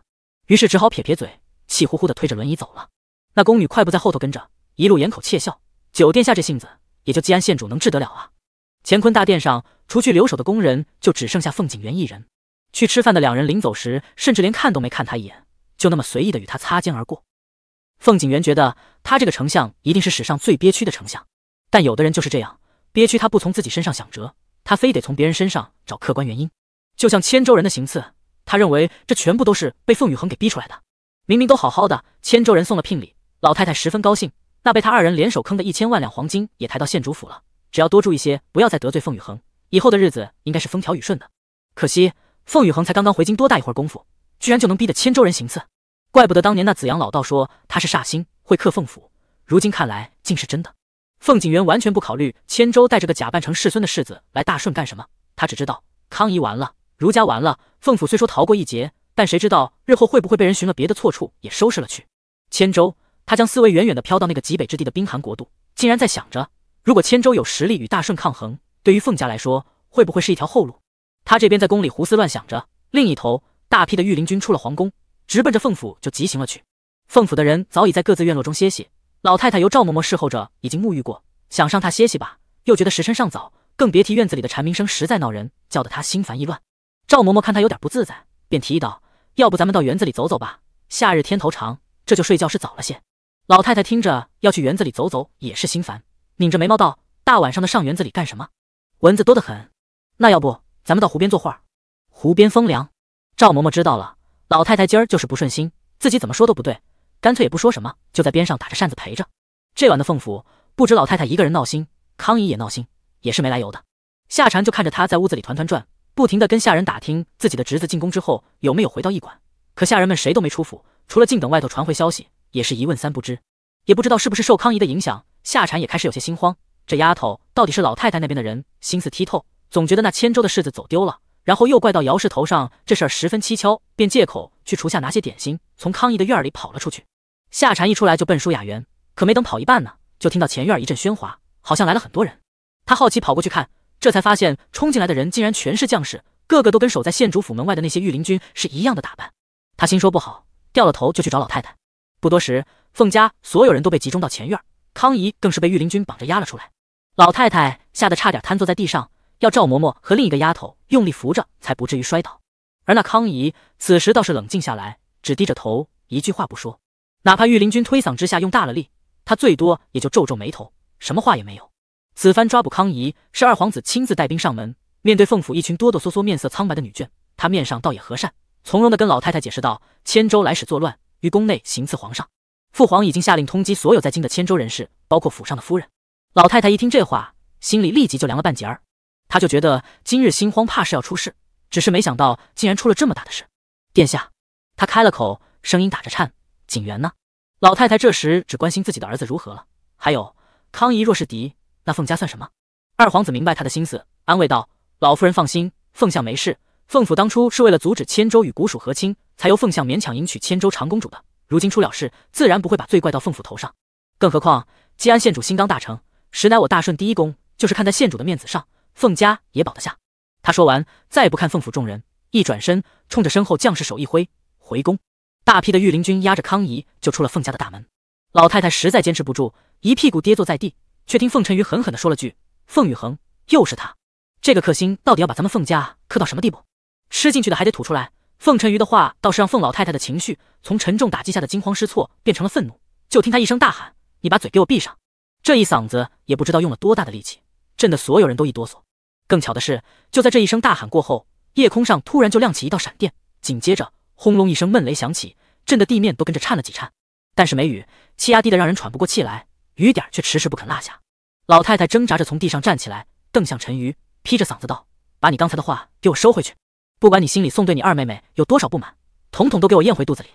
于是只好撇撇嘴。气呼呼的推着轮椅走了，那宫女快步在后头跟着，一路掩口窃笑。九殿下这性子，也就济安县主能治得了啊。乾坤大殿上，除去留守的宫人，就只剩下凤景元一人。去吃饭的两人临走时，甚至连看都没看他一眼，就那么随意的与他擦肩而过。凤景元觉得他这个丞相一定是史上最憋屈的丞相，但有的人就是这样，憋屈他不从自己身上想辙，他非得从别人身上找客观原因。就像千州人的行刺，他认为这全部都是被凤雨恒给逼出来的。明明都好好的，千州人送了聘礼，老太太十分高兴。那被他二人联手坑的一千万两黄金也抬到县主府了。只要多注意些，不要再得罪凤雨恒，以后的日子应该是风调雨顺的。可惜，凤雨恒才刚刚回京多大一会儿功夫，居然就能逼得千州人行刺，怪不得当年那紫阳老道说他是煞星，会克凤府。如今看来，竟是真的。凤景元完全不考虑千州带着个假扮成世孙的世子来大顺干什么，他只知道康姨完了，儒家完了，凤府虽说逃过一劫。但谁知道日后会不会被人寻了别的错处，也收拾了去？千州，他将思维远远的飘到那个极北之地的冰寒国度，竟然在想着，如果千州有实力与大顺抗衡，对于凤家来说，会不会是一条后路？他这边在宫里胡思乱想着，另一头，大批的御林军出了皇宫，直奔着凤府就急行了去。凤府的人早已在各自院落中歇息，老太太由赵嬷嬷侍候着，已经沐浴过，想上榻歇息吧，又觉得时辰尚早，更别提院子里的蝉鸣声实在闹人，叫得她心烦意乱。赵嬷嬷看她有点不自在，便提议道。要不咱们到园子里走走吧，夏日天头长，这就睡觉是早了些。老太太听着要去园子里走走也是心烦，拧着眉毛道：“大晚上的上园子里干什么？蚊子多得很。”那要不咱们到湖边坐会儿，湖边风凉。赵嬷嬷知道了，老太太今儿就是不顺心，自己怎么说都不对，干脆也不说什么，就在边上打着扇子陪着。这晚的凤府不止老太太一个人闹心，康姨也闹心，也是没来由的。夏蝉就看着她在屋子里团团转。不停的跟下人打听自己的侄子进宫之后有没有回到驿馆，可下人们谁都没出府，除了静等外头传回消息，也是一问三不知。也不知道是不是受康姨的影响，夏蝉也开始有些心慌。这丫头到底是老太太那边的人，心思剔透，总觉得那千州的世子走丢了，然后又怪到姚氏头上，这事儿十分蹊跷，便借口去厨下拿些点心，从康姨的院里跑了出去。夏蝉一出来就奔舒雅园，可没等跑一半呢，就听到前院一阵喧哗，好像来了很多人。他好奇跑过去看。这才发现，冲进来的人竟然全是将士，个个都跟守在县主府门外的那些御林军是一样的打扮。他心说不好，掉了头就去找老太太。不多时，凤家所有人都被集中到前院，康姨更是被御林军绑着押了出来。老太太吓得差点瘫坐在地上，要赵嬷嬷和另一个丫头用力扶着，才不至于摔倒。而那康姨此时倒是冷静下来，只低着头，一句话不说。哪怕御林军推搡之下用大了力，她最多也就皱皱眉头，什么话也没有。此番抓捕康仪，是二皇子亲自带兵上门。面对凤府一群哆哆嗦嗦、面色苍白的女眷，他面上倒也和善，从容地跟老太太解释道：“千州来使作乱，于宫内行刺皇上，父皇已经下令通缉所有在京的千州人士，包括府上的夫人。”老太太一听这话，心里立即就凉了半截儿，她就觉得今日心慌，怕是要出事。只是没想到，竟然出了这么大的事。殿下，他开了口，声音打着颤：“景元呢？”老太太这时只关心自己的儿子如何了，还有康仪若是敌。那凤家算什么？二皇子明白他的心思，安慰道：“老夫人放心，凤相没事。凤府当初是为了阻止千州与古蜀和亲，才由凤相勉强迎娶千州长公主的。如今出了事，自然不会把罪怪到凤府头上。更何况，吉安县主心刚大成，实乃我大顺第一功，就是看在县主的面子上，凤家也保得下。”他说完，再不看凤府众人，一转身，冲着身后将士手一挥，回宫。大批的御林军压着康仪就出了凤家的大门。老太太实在坚持不住，一屁股跌坐在地。却听凤沉鱼狠狠的说了句：“凤雨恒，又是他，这个克星，到底要把咱们凤家克到什么地步？吃进去的还得吐出来。”凤沉鱼的话倒是让凤老太太的情绪从沉重打击下的惊慌失措变成了愤怒，就听她一声大喊：“你把嘴给我闭上！”这一嗓子也不知道用了多大的力气，震得所有人都一哆嗦。更巧的是，就在这一声大喊过后，夜空上突然就亮起一道闪电，紧接着轰隆一声闷雷响起，震得地面都跟着颤了几颤。但是没雨，气压低的让人喘不过气来。雨点却迟迟不肯落下。老太太挣扎着从地上站起来，瞪向陈瑜，披着嗓子道：“把你刚才的话给我收回去！不管你心里送对你二妹妹有多少不满，统统都给我咽回肚子里。”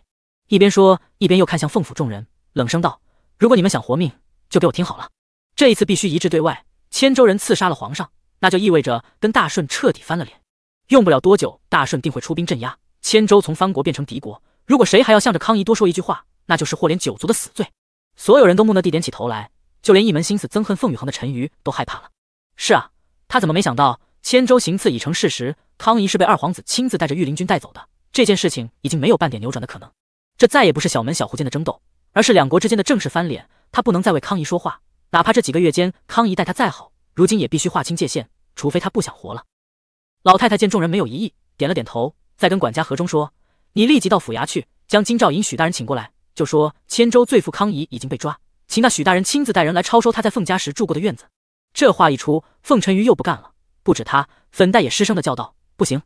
一边说，一边又看向凤府众人，冷声道：“如果你们想活命，就给我听好了。这一次必须一致对外。千州人刺杀了皇上，那就意味着跟大顺彻底翻了脸。用不了多久，大顺定会出兵镇压。千州从藩国变成敌国，如果谁还要向着康姨多说一句话，那就是祸连九族的死罪。”所有人都木讷地点起头来，就连一门心思憎恨凤宇恒的陈瑜都害怕了。是啊，他怎么没想到千舟行刺已成事实，康怡是被二皇子亲自带着御林军带走的，这件事情已经没有半点扭转的可能。这再也不是小门小户间的争斗，而是两国之间的正式翻脸。他不能再为康怡说话，哪怕这几个月间康怡待他再好，如今也必须划清界限，除非他不想活了。老太太见众人没有异议，点了点头，再跟管家何忠说：“你立即到府衙去，将金兆银许大人请过来。”就说千州罪妇康怡已经被抓，请那许大人亲自带人来抄收他在凤家时住过的院子。这话一出，凤沉鱼又不干了，不止他，粉黛也失声的叫道：“不行！”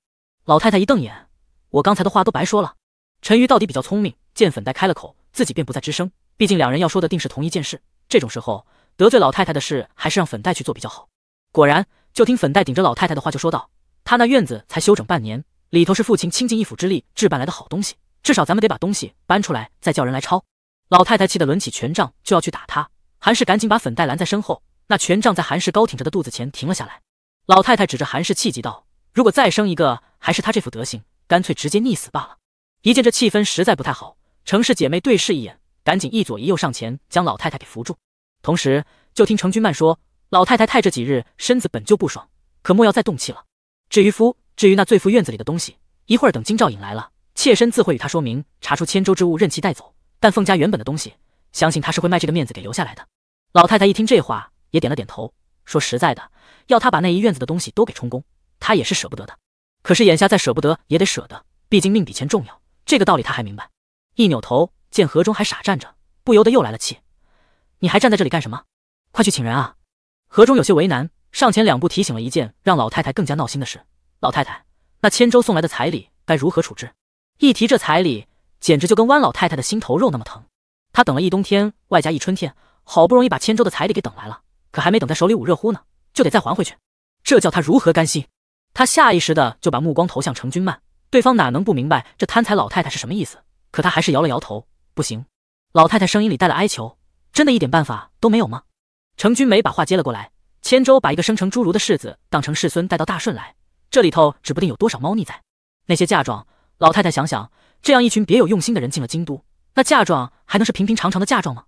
老太太一瞪眼，我刚才的话都白说了。陈鱼到底比较聪明，见粉黛开了口，自己便不再吱声。毕竟两人要说的定是同一件事，这种时候得罪老太太的事，还是让粉黛去做比较好。果然，就听粉黛顶着老太太的话就说道：“他那院子才修整半年，里头是父亲倾尽一府之力置办来的好东西。”至少咱们得把东西搬出来，再叫人来抄。老太太气得抡起权杖就要去打他，韩氏赶紧把粉黛拦在身后，那权杖在韩氏高挺着的肚子前停了下来。老太太指着韩氏气急道：“如果再生一个还是他这副德行，干脆直接溺死罢了。”一见这气氛实在不太好，程氏姐妹对视一眼，赶紧一左一右上前将老太太给扶住，同时就听程君曼说：“老太太太这几日身子本就不爽，可莫要再动气了。至于夫，至于那醉妇院子里的东西，一会儿等金兆尹来了。”妾身自会与他说明，查出千州之物任其带走，但凤家原本的东西，相信他是会卖这个面子给留下来的。老太太一听这话，也点了点头，说：“实在的，要他把那一院子的东西都给充公，他也是舍不得的。可是眼下再舍不得也得舍得，毕竟命比钱重要，这个道理他还明白。”一扭头，见何中还傻站着，不由得又来了气：“你还站在这里干什么？快去请人啊！”何中有些为难，上前两步提醒了一件让老太太更加闹心的事：“老太太，那千州送来的彩礼该如何处置？”一提这彩礼，简直就跟弯老太太的心头肉那么疼。她等了一冬天，外加一春天，好不容易把千州的彩礼给等来了，可还没等在手里捂热乎呢，就得再还回去，这叫她如何甘心？她下意识的就把目光投向程君曼，对方哪能不明白这贪财老太太是什么意思？可她还是摇了摇头，不行。老太太声音里带了哀求，真的一点办法都没有吗？程君没把话接了过来。千州把一个生辰侏儒的世子当成世孙带到大顺来，这里头指不定有多少猫腻在，那些嫁妆。老太太想想，这样一群别有用心的人进了京都，那嫁妆还能是平平常常的嫁妆吗？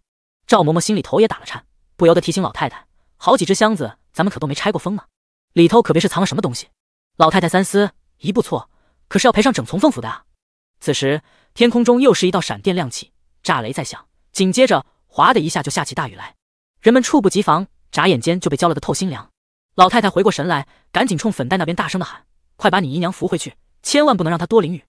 赵嬷嬷心里头也打了颤，不由得提醒老太太：“好几只箱子，咱们可都没拆过封呢，里头可别是藏了什么东西。”老太太三思，一步错可是要赔上整从凤府的啊！此时天空中又是一道闪电亮起，炸雷在响，紧接着哗的一下就下起大雨来，人们猝不及防，眨眼间就被浇了个透心凉。老太太回过神来，赶紧冲粉黛那边大声的喊：“快把你姨娘扶回去，千万不能让她多淋雨！”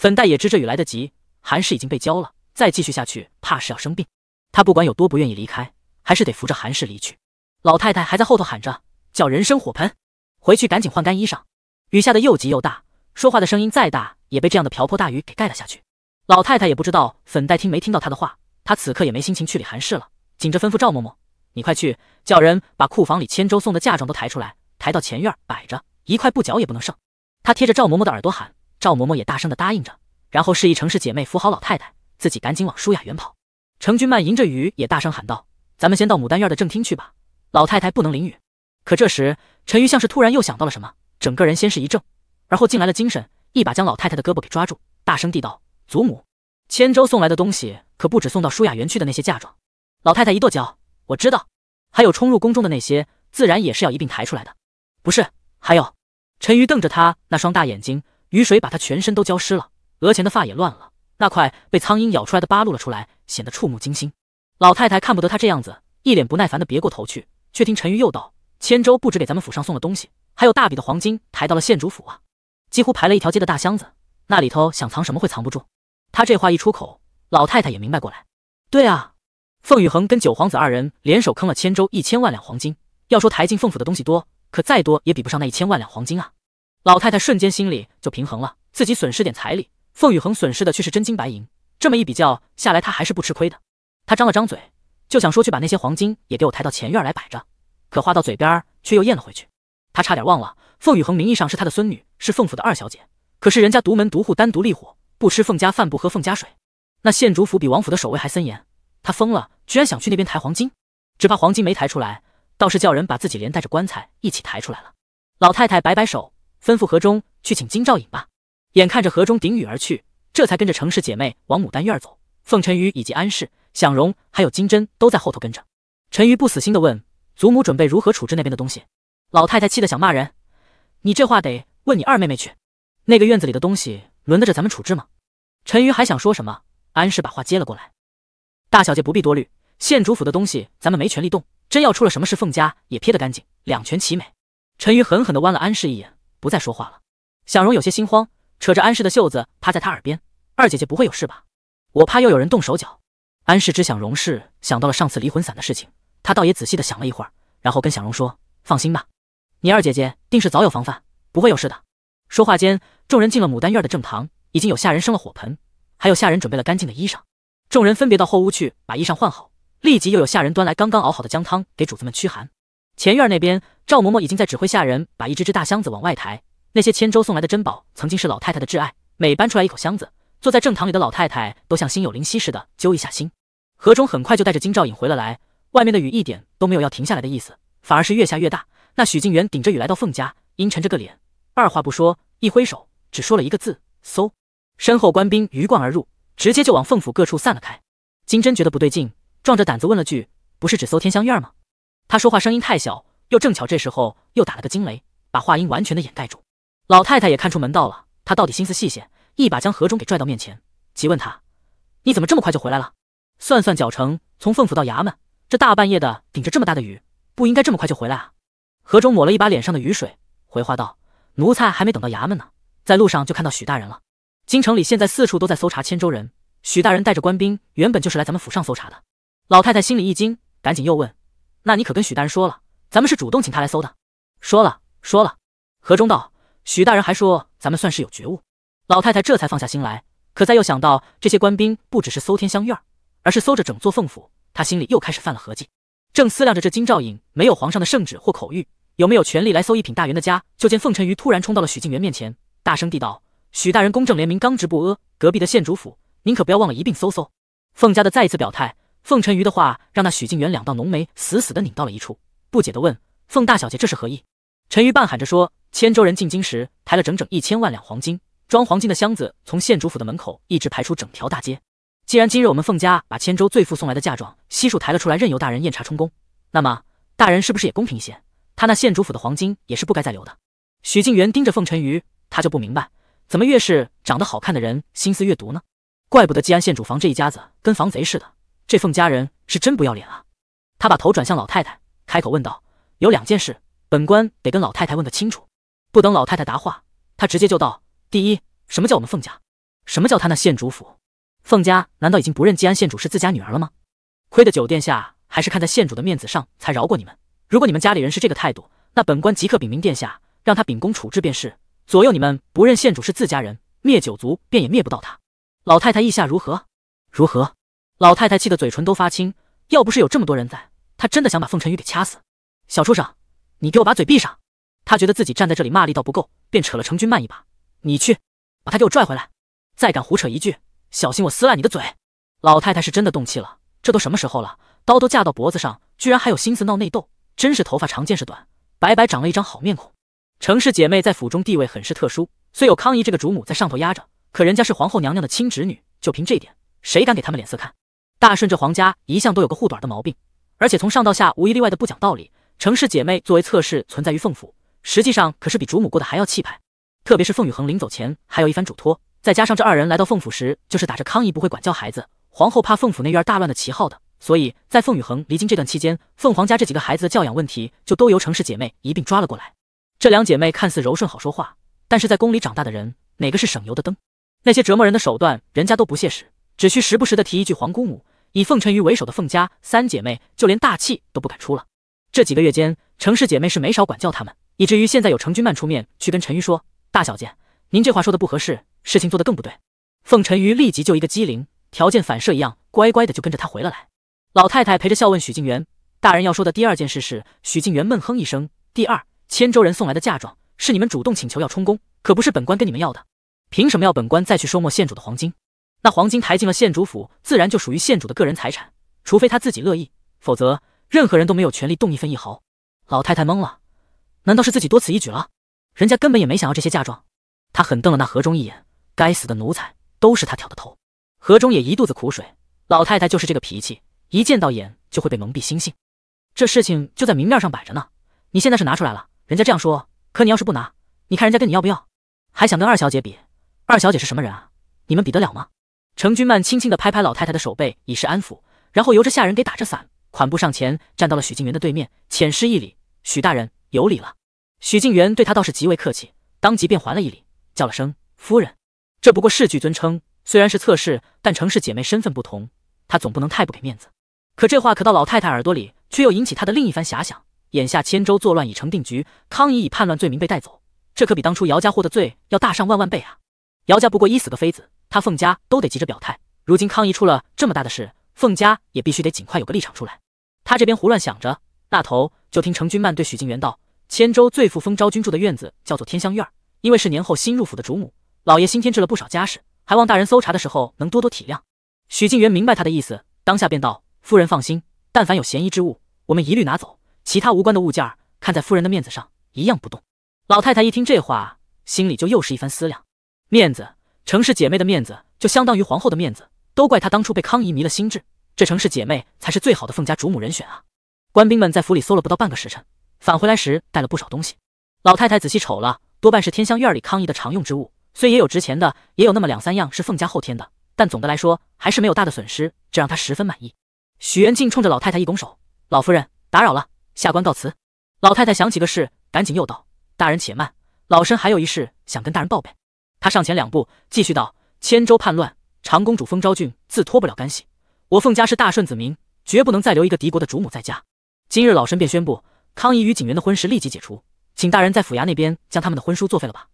粉黛也知这雨来得急，韩氏已经被浇了，再继续下去怕是要生病。她不管有多不愿意离开，还是得扶着韩氏离去。老太太还在后头喊着，叫人生火盆，回去赶紧换干衣裳。雨下的又急又大，说话的声音再大也被这样的瓢泼大雨给盖了下去。老太太也不知道粉黛听没听到她的话，她此刻也没心情去理韩氏了，紧着吩咐赵嬷嬷：“你快去叫人把库房里千周送的嫁妆都抬出来，抬到前院摆着，一块布角也不能剩。”她贴着赵嬷嬷的耳朵喊。赵嬷嬷也大声的答应着，然后示意程氏姐妹扶好老太太，自己赶紧往舒雅园跑。程君曼迎着雨也大声喊道：“咱们先到牡丹院的正厅去吧，老太太不能淋雨。”可这时，陈瑜像是突然又想到了什么，整个人先是一怔，而后进来了精神，一把将老太太的胳膊给抓住，大声地道：“祖母，千周送来的东西可不止送到舒雅园去的那些嫁妆。”老太太一跺脚：“我知道，还有冲入宫中的那些，自然也是要一并抬出来的。”不是，还有。陈瑜瞪着他那双大眼睛。雨水把他全身都浇湿了，额前的发也乱了，那块被苍蝇咬出来的疤露了出来，显得触目惊心。老太太看不得他这样子，一脸不耐烦的别过头去，却听陈鱼又道：“千州不止给咱们府上送了东西，还有大笔的黄金抬到了县主府啊，几乎排了一条街的大箱子，那里头想藏什么会藏不住。”他这话一出口，老太太也明白过来，对啊，凤雨恒跟九皇子二人联手坑了千州一千万两黄金，要说抬进凤府的东西多，可再多也比不上那一千万两黄金啊。老太太瞬间心里就平衡了，自己损失点彩礼，凤雨恒损失的却是真金白银。这么一比较下来，她还是不吃亏的。她张了张嘴，就想说去把那些黄金也给我抬到前院来摆着，可话到嘴边却又咽了回去。她差点忘了，凤雨恒名义上是她的孙女，是凤府的二小姐，可是人家独门独户、单独立户，不吃凤家饭，不喝凤家水。那县主府比王府的守卫还森严，她疯了，居然想去那边抬黄金，只怕黄金没抬出来，倒是叫人把自己连带着棺材一起抬出来了。老太太摆摆手。吩咐何中去请金兆尹吧。眼看着何中顶雨而去，这才跟着程氏姐妹往牡丹院走。凤沉鱼以及安氏、享荣还有金针都在后头跟着。陈鱼不死心的问：“祖母准备如何处置那边的东西？”老太太气得想骂人：“你这话得问你二妹妹去。那个院子里的东西，轮得着咱们处置吗？”陈鱼还想说什么，安氏把话接了过来：“大小姐不必多虑，县主府的东西咱们没权利动。真要出了什么事，凤家也撇得干净，两全其美。”陈鱼狠狠地剜了安氏一眼。不再说话了，小荣有些心慌，扯着安氏的袖子，趴在他耳边：“二姐姐不会有事吧？我怕又有人动手脚。”安氏知晓荣氏想到了上次离魂散的事情，她倒也仔细的想了一会儿，然后跟小荣说：“放心吧，你二姐姐定是早有防范，不会有事的。”说话间，众人进了牡丹院的正堂，已经有下人生了火盆，还有下人准备了干净的衣裳。众人分别到后屋去把衣裳换好，立即又有下人端来刚刚熬好的姜汤给主子们驱寒。前院儿那边，赵嬷嬷已经在指挥下人把一只只大箱子往外抬。那些千舟送来的珍宝，曾经是老太太的挚爱。每搬出来一口箱子，坐在正堂里的老太太都像心有灵犀似的揪一下心。何忠很快就带着金兆尹回了来。外面的雨一点都没有要停下来的意思，反而是越下越大。那许敬元顶着雨来到凤家，阴沉着个脸，二话不说，一挥手，只说了一个字：“搜。”身后官兵鱼贯而入，直接就往凤府各处散了开。金珍觉得不对劲，壮着胆子问了句：“不是只搜天香院吗？”他说话声音太小，又正巧这时候又打了个惊雷，把话音完全的掩盖住。老太太也看出门道了，她到底心思细些，一把将何中给拽到面前，急问他：“你怎么这么快就回来了？算算脚程，从凤府到衙门，这大半夜的，顶着这么大的雨，不应该这么快就回来啊？”何中抹了一把脸上的雨水，回话道：“奴才还没等到衙门呢，在路上就看到许大人了。京城里现在四处都在搜查千州人，许大人带着官兵原本就是来咱们府上搜查的。”老太太心里一惊，赶紧又问。那你可跟许大人说了，咱们是主动请他来搜的。说了，说了。何忠道，许大人还说咱们算是有觉悟。老太太这才放下心来，可再又想到这些官兵不只是搜天香院，而是搜着整座凤府，她心里又开始犯了合计。正思量着这金兆尹没有皇上的圣旨或口谕，有没有权利来搜一品大员的家，就见凤沉瑜突然冲到了许静元面前，大声地道：“许大人公正廉明，刚直不阿。隔壁的县主府，您可不要忘了一并搜搜。”凤家的再一次表态。凤沉鱼的话让那许静媛两道浓眉死死的拧到了一处，不解的问：“凤大小姐，这是何意？”陈鱼半喊着说：“千州人进京时抬了整整一千万两黄金，装黄金的箱子从县主府的门口一直排出整条大街。既然今日我们凤家把千州最富送来的嫁妆悉数抬了出来，任由大人验查充公，那么大人是不是也公平一些？他那县主府的黄金也是不该再留的。”许静元盯着凤沉鱼，他就不明白，怎么越是长得好看的人，心思越毒呢？怪不得吉安县主房这一家子跟防贼似的。这凤家人是真不要脸啊！他把头转向老太太，开口问道：“有两件事，本官得跟老太太问个清楚。”不等老太太答话，他直接就道：“第一，什么叫我们凤家？什么叫他那县主府？凤家难道已经不认吉安县主是自家女儿了吗？”亏得九殿下还是看在县主的面子上才饶过你们。如果你们家里人是这个态度，那本官即刻禀明殿下，让他秉公处置便是。左右你们不认县主是自家人，灭九族便也灭不到他。老太太意下如何？如何？老太太气得嘴唇都发青，要不是有这么多人在，她真的想把凤晨宇给掐死。小畜生，你给我把嘴闭上！她觉得自己站在这里骂力道不够，便扯了程君曼一把：“你去把他给我拽回来，再敢胡扯一句，小心我撕烂你的嘴！”老太太是真的动气了。这都什么时候了，刀都架到脖子上，居然还有心思闹内斗，真是头发长见识短，白白长了一张好面孔。程氏姐妹在府中地位很是特殊，虽有康姨这个主母在上头压着，可人家是皇后娘娘的亲侄女，就凭这点，谁敢给他们脸色看？大顺这皇家一向都有个护短的毛病，而且从上到下无一例外的不讲道理。程氏姐妹作为侧室存在于凤府，实际上可是比主母过得还要气派。特别是凤雨恒临走前还有一番嘱托，再加上这二人来到凤府时就是打着康姨不会管教孩子，皇后怕凤府那院大乱的旗号的，所以在凤雨恒离京这段期间，凤凰家这几个孩子的教养问题就都由程氏姐妹一并抓了过来。这两姐妹看似柔顺好说话，但是在宫里长大的人哪个是省油的灯？那些折磨人的手段，人家都不屑使，只需时不时的提一句皇姑母。以凤沉鱼为首的凤家三姐妹，就连大气都不敢出了。这几个月间，程氏姐妹是没少管教她们，以至于现在有程君曼出面去跟陈鱼说：“大小姐，您这话说的不合适，事情做得更不对。”凤沉鱼立即就一个机灵，条件反射一样，乖乖的就跟着他回了来。老太太陪着笑问许静媛：“大人要说的第二件事是？”许静媛闷哼一声：“第二，千州人送来的嫁妆是你们主动请求要充公，可不是本官跟你们要的，凭什么要本官再去收莫县主的黄金？”那黄金抬进了县主府，自然就属于县主的个人财产。除非他自己乐意，否则任何人都没有权利动一分一毫。老太太懵了，难道是自己多此一举了？人家根本也没想要这些嫁妆。她狠瞪了那何忠一眼：“该死的奴才，都是他挑的头。”何忠也一肚子苦水。老太太就是这个脾气，一见到眼就会被蒙蔽心性。这事情就在明面上摆着呢。你现在是拿出来了，人家这样说；可你要是不拿，你看人家跟你要不要？还想跟二小姐比？二小姐是什么人啊？你们比得了吗？程君曼轻轻地拍拍老太太的手背，以示安抚，然后由着下人给打着伞，款步上前，站到了许静元的对面，浅施一礼：“许大人有礼了。”许静元对他倒是极为客气，当即便还了一礼，叫了声“夫人”。这不过是句尊称，虽然是侧室，但程氏姐妹身份不同，他总不能太不给面子。可这话可到老太太耳朵里，却又引起她的另一番遐想。眼下千州作乱已成定局，康姨以叛乱罪名被带走，这可比当初姚家获的罪要大上万万倍啊！姚家不过一死个妃子，他凤家都得急着表态。如今康姨出了这么大的事，凤家也必须得尽快有个立场出来。他这边胡乱想着，那头就听程君曼对许静元道：“千州最富封昭君住的院子叫做天香院，因为是年后新入府的主母，老爷新添置了不少家事，还望大人搜查的时候能多多体谅。”许静元明白他的意思，当下便道：“夫人放心，但凡有嫌疑之物，我们一律拿走；其他无关的物件，看在夫人的面子上，一样不动。”老太太一听这话，心里就又是一番思量。面子，程氏姐妹的面子就相当于皇后的面子。都怪她当初被康姨迷了心智，这程氏姐妹才是最好的凤家主母人选啊！官兵们在府里搜了不到半个时辰，返回来时带了不少东西。老太太仔细瞅了，多半是天香院里康姨的常用之物，虽也有值钱的，也有那么两三样是凤家后天的，但总的来说还是没有大的损失，这让她十分满意。许元静冲着老太太一拱手：“老夫人，打扰了，下官告辞。”老太太想起个事，赶紧又道：“大人且慢，老身还有一事想跟大人报备。”他上前两步，继续道：“千州叛乱，长公主封昭郡自脱不了干系。我凤家是大顺子民，绝不能再留一个敌国的主母在家。今日老身便宣布，康姨与景元的婚事立即解除，请大人在府衙那边将他们的婚书作废了吧。”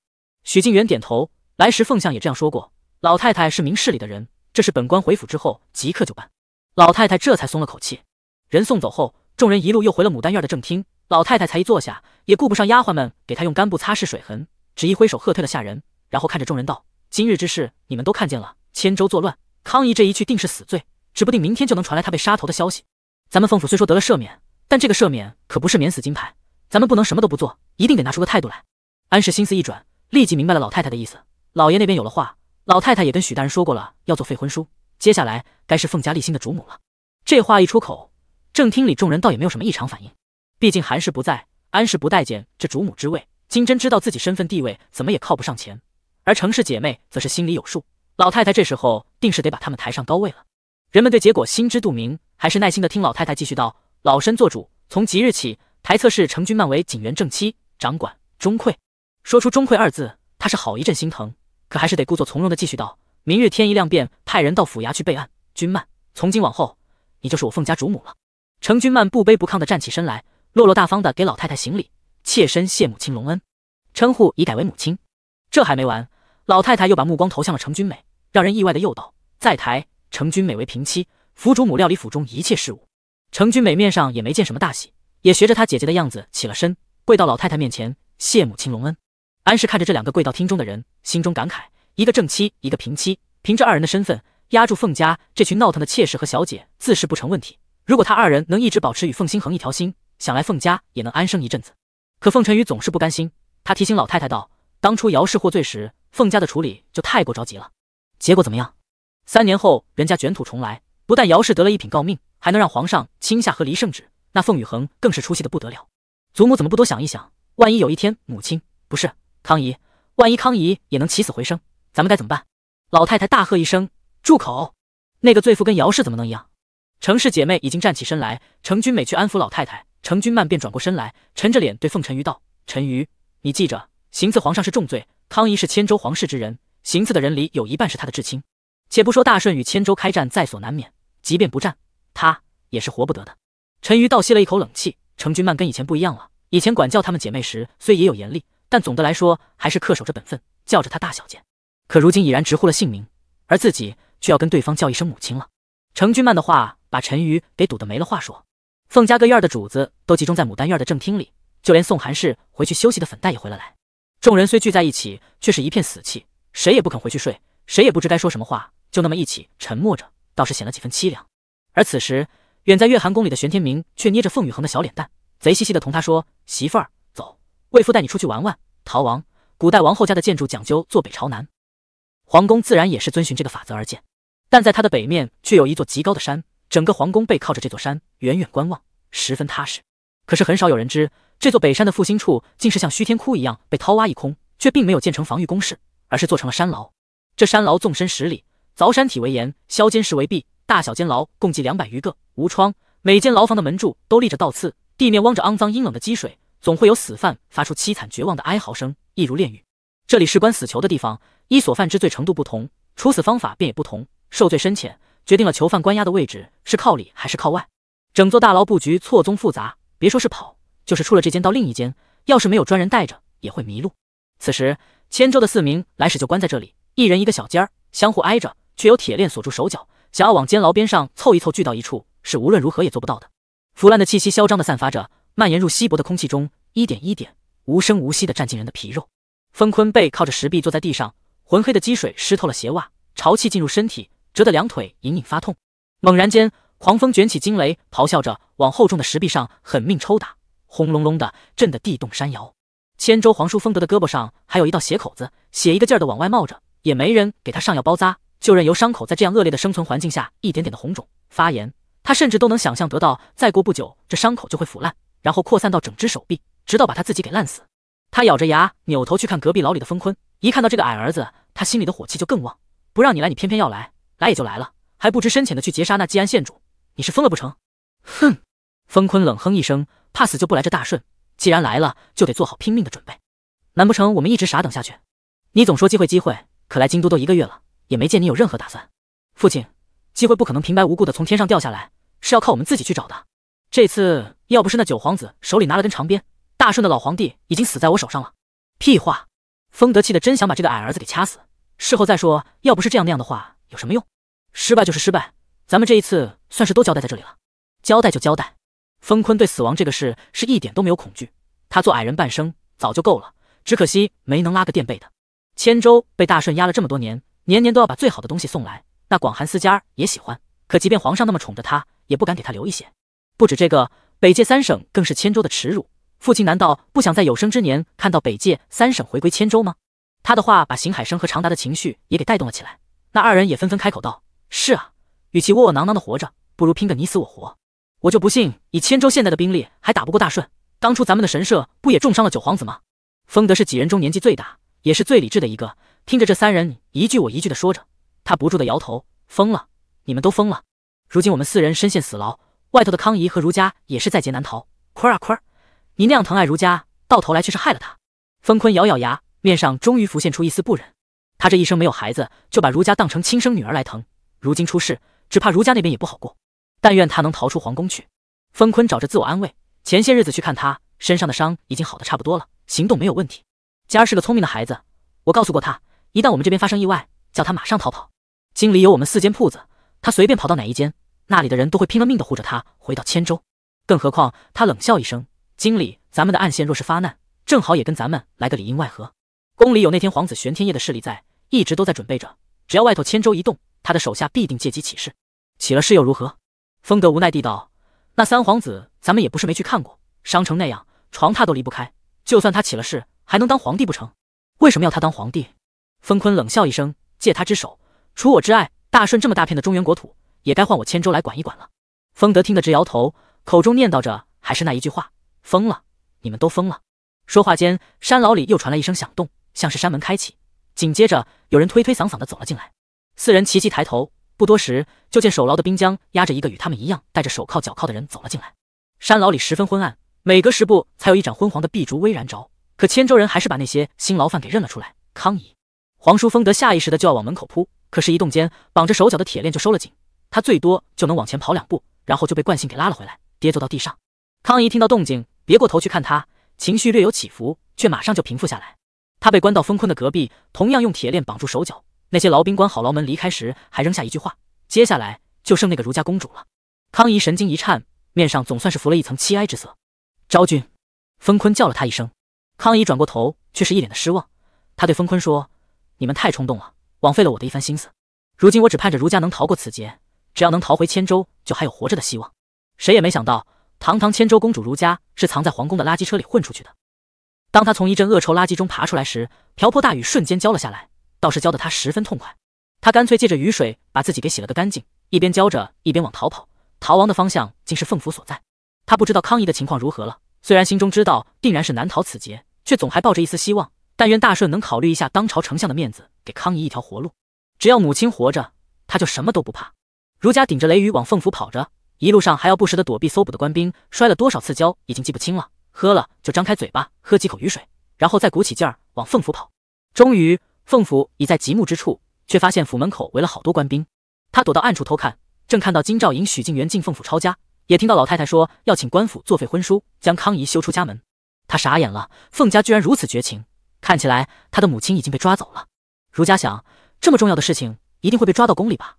许静元点头，来时凤相也这样说过。老太太是明事理的人，这是本官回府之后即刻就办。老太太这才松了口气。人送走后，众人一路又回了牡丹院的正厅。老太太才一坐下，也顾不上丫鬟们给她用干布擦拭水痕，只一挥手喝退了下人。然后看着众人道：“今日之事，你们都看见了。千州作乱，康姨这一去定是死罪，指不定明天就能传来他被杀头的消息。咱们凤府虽说得了赦免，但这个赦免可不是免死金牌，咱们不能什么都不做，一定得拿出个态度来。”安氏心思一转，立即明白了老太太的意思。老爷那边有了话，老太太也跟许大人说过了，要做废婚书。接下来该是凤家立新的主母了。这话一出口，正厅里众人倒也没有什么异常反应，毕竟韩氏不在，安氏不待见这主母之位。金珍知道自己身份地位，怎么也靠不上前，而程氏姐妹则是心里有数，老太太这时候定是得把她们抬上高位了。人们对结果心知肚明，还是耐心的听老太太继续道：“老身做主，从即日起，台测试程君曼为景元正妻，掌管中馈。”说出“中馈”二字，她是好一阵心疼，可还是得故作从容的继续道：“明日天一亮，便派人到府衙去备案。君曼，从今往后，你就是我凤家主母了。”程君曼不卑不亢的站起身来，落落大方的给老太太行礼：“妾身谢母亲隆恩。”称呼已改为母亲。这还没完。老太太又把目光投向了程君美，让人意外的又道：“再抬，程君美为平妻，府主母料理府中一切事务。”程君美面上也没见什么大喜，也学着她姐姐的样子起了身，跪到老太太面前，谢母亲隆恩。安氏看着这两个跪到厅中的人，心中感慨：一个正妻，一个平妻，凭着二人的身份，压住凤家这群闹腾的妾室和小姐，自是不成问题。如果他二人能一直保持与凤新恒一条心，想来凤家也能安生一阵子。可凤晨宇总是不甘心，他提醒老太太道：“当初姚氏获罪时。”凤家的处理就太过着急了，结果怎么样？三年后，人家卷土重来，不但姚氏得了一品诰命，还能让皇上亲下和离圣旨，那凤雨恒更是出息的不得了。祖母怎么不多想一想？万一有一天，母亲不是康姨，万一康姨也能起死回生，咱们该怎么办？老太太大喝一声：“住口！”那个罪妇跟姚氏怎么能一样？程氏姐妹已经站起身来，程君美去安抚老太太，程君曼便转过身来，沉着脸对凤沉鱼道：“沉瑜，你记着，行刺皇上是重罪。”康仪是千州皇室之人，行刺的人里有一半是他的至亲。且不说大顺与千州开战在所难免，即便不战，他也是活不得的。陈瑜倒吸了一口冷气。程君曼跟以前不一样了，以前管教他们姐妹时虽也有严厉，但总的来说还是恪守着本分，叫着她大小姐。可如今已然直呼了姓名，而自己却要跟对方叫一声母亲了。程君曼的话把陈瑜给堵得没了话说。凤家各院的主子都集中在牡丹院的正厅里，就连送韩氏回去休息的粉黛也回了来。众人虽聚在一起，却是一片死气，谁也不肯回去睡，谁也不知该说什么话，就那么一起沉默着，倒是显了几分凄凉。而此时，远在月寒宫里的玄天明却捏着凤宇恒的小脸蛋，贼兮兮的同他说：“媳妇儿，走，为夫带你出去玩玩。逃亡，古代王后家的建筑讲究坐北朝南，皇宫自然也是遵循这个法则而建，但在它的北面却有一座极高的山，整个皇宫背靠着这座山，远远观望，十分踏实。可是很少有人知。”这座北山的复兴处，竟是像虚天窟一样被掏挖一空，却并没有建成防御工事，而是做成了山牢。这山牢纵深十里，凿山体为岩，削尖石为壁，大小监牢共计两百余个，无窗。每间牢房的门柱都立着倒刺，地面汪着肮脏阴冷的积水，总会有死犯发出凄惨绝望的哀嚎声，一如炼狱。这里是关死囚的地方，依所犯之罪程度不同，处死方法便也不同，受罪深浅决定了囚犯关押的位置是靠里还是靠外。整座大牢布局错综复杂，别说是跑。就是出了这间到另一间，要是没有专人带着，也会迷路。此时，千州的四名来使就关在这里，一人一个小间儿，相互挨着，却有铁链锁住手脚，想要往监牢边上凑一凑，聚到一处，是无论如何也做不到的。腐烂的气息嚣张的散发着，蔓延入稀薄的空气中，一点一点无声无息的占尽人的皮肉。风坤背靠着石壁坐在地上，浑黑的积水湿透了鞋袜，潮气进入身体，蛰得两腿隐隐发痛。猛然间，狂风卷起惊雷，咆哮着往厚重的石壁上狠命抽打。轰隆隆的，震得地动山摇。千州皇叔风德的胳膊上还有一道血口子，血一个劲儿的往外冒着，也没人给他上药包扎，就任由伤口在这样恶劣的生存环境下一点点的红肿发炎。他甚至都能想象得到，再过不久这伤口就会腐烂，然后扩散到整只手臂，直到把他自己给烂死。他咬着牙扭头去看隔壁牢里的封坤，一看到这个矮儿子，他心里的火气就更旺。不让你来，你偏偏要来，来也就来了，还不知深浅的去劫杀那吉安县主，你是疯了不成？哼！封坤冷哼一声。怕死就不来这大顺，既然来了就得做好拼命的准备。难不成我们一直傻等下去？你总说机会机会，可来京都都一个月了，也没见你有任何打算。父亲，机会不可能平白无故的从天上掉下来，是要靠我们自己去找的。这次要不是那九皇子手里拿了根长鞭，大顺的老皇帝已经死在我手上了。屁话！丰德气的真想把这个矮儿子给掐死。事后再说，要不是这样那样的话，有什么用？失败就是失败，咱们这一次算是都交代在这里了。交代就交代。封坤对死亡这个事是一点都没有恐惧，他做矮人半生早就够了，只可惜没能拉个垫背的。千州被大顺压了这么多年，年年都要把最好的东西送来，那广寒四家也喜欢，可即便皇上那么宠着他，也不敢给他留一些。不止这个，北界三省更是千州的耻辱。父亲难道不想在有生之年看到北界三省回归千州吗？他的话把邢海生和长达的情绪也给带动了起来，那二人也纷纷开口道：“是啊，与其窝窝囊囊的活着，不如拼个你死我活。”我就不信，以千州现在的兵力还打不过大顺。当初咱们的神社不也重伤了九皇子吗？风德是几人中年纪最大，也是最理智的一个。听着这三人一句我一句的说着，他不住的摇头：疯了，你们都疯了。如今我们四人身陷死牢，外头的康姨和如家也是在劫难逃。坤儿啊坤，儿，你那样疼爱如家，到头来却是害了他。风坤咬咬牙，面上终于浮现出一丝不忍。他这一生没有孩子，就把如家当成亲生女儿来疼。如今出事，只怕如家那边也不好过。但愿他能逃出皇宫去。封坤找着自我安慰。前些日子去看他，身上的伤已经好的差不多了，行动没有问题。佳儿是个聪明的孩子，我告诉过他，一旦我们这边发生意外，叫他马上逃跑。京里有我们四间铺子，他随便跑到哪一间，那里的人都会拼了命的护着他回到千州。更何况，他冷笑一声，经理，咱们的暗线若是发难，正好也跟咱们来个里应外合。宫里有那天皇子玄天夜的势力在，一直都在准备着。只要外头千州一动，他的手下必定借机起事。起了事又如何？封德无奈地道：“那三皇子，咱们也不是没去看过，伤成那样，床榻都离不开。就算他起了事，还能当皇帝不成？为什么要他当皇帝？”封坤冷笑一声：“借他之手，除我之爱。大顺这么大片的中原国土，也该换我千州来管一管了。”封德听得直摇头，口中念叨着：“还是那一句话，疯了，你们都疯了。”说话间，山牢里又传来一声响动，像是山门开启，紧接着有人推推搡搡的走了进来。四人齐齐抬头。不多时，就见守牢的兵将压着一个与他们一样戴着手铐脚铐的人走了进来。山牢里十分昏暗，每隔十步才有一盏昏黄的壁烛微燃着，可千州人还是把那些新牢犯给认了出来。康姨、黄叔、丰德下意识的就要往门口扑，可是一动间，绑着手脚的铁链就收了紧，他最多就能往前跑两步，然后就被惯性给拉了回来，跌坐到地上。康姨听到动静，别过头去看他，情绪略有起伏，却马上就平复下来。他被关到封坤的隔壁，同样用铁链绑住手脚。那些牢兵关好牢门离开时，还扔下一句话：“接下来就剩那个儒家公主了。”康姨神经一颤，面上总算是浮了一层凄哀之色。昭君，封坤叫了她一声，康姨转过头，却是一脸的失望。她对封坤说：“你们太冲动了，枉费了我的一番心思。如今我只盼着儒家能逃过此劫，只要能逃回千州，就还有活着的希望。”谁也没想到，堂堂千州公主儒家是藏在皇宫的垃圾车里混出去的。当她从一阵恶臭垃圾中爬出来时，瓢泼大雨瞬间浇了下来。倒是教得他十分痛快，他干脆借着雨水把自己给洗了个干净，一边浇着一边往逃跑。逃亡的方向竟是凤府所在，他不知道康姨的情况如何了。虽然心中知道定然是难逃此劫，却总还抱着一丝希望，但愿大顺能考虑一下当朝丞相的面子，给康姨一条活路。只要母亲活着，他就什么都不怕。如家顶着雷雨往凤府跑着，一路上还要不时的躲避搜捕的官兵，摔了多少次跤已经记不清了。喝了就张开嘴巴喝几口雨水，然后再鼓起劲儿往凤府跑。终于。凤府已在极目之处，却发现府门口围了好多官兵。他躲到暗处偷看，正看到金兆尹、许静元进凤府抄家，也听到老太太说要请官府作废婚书，将康姨休出家门。他傻眼了，凤家居然如此绝情！看起来他的母亲已经被抓走了。如家想，这么重要的事情，一定会被抓到宫里吧？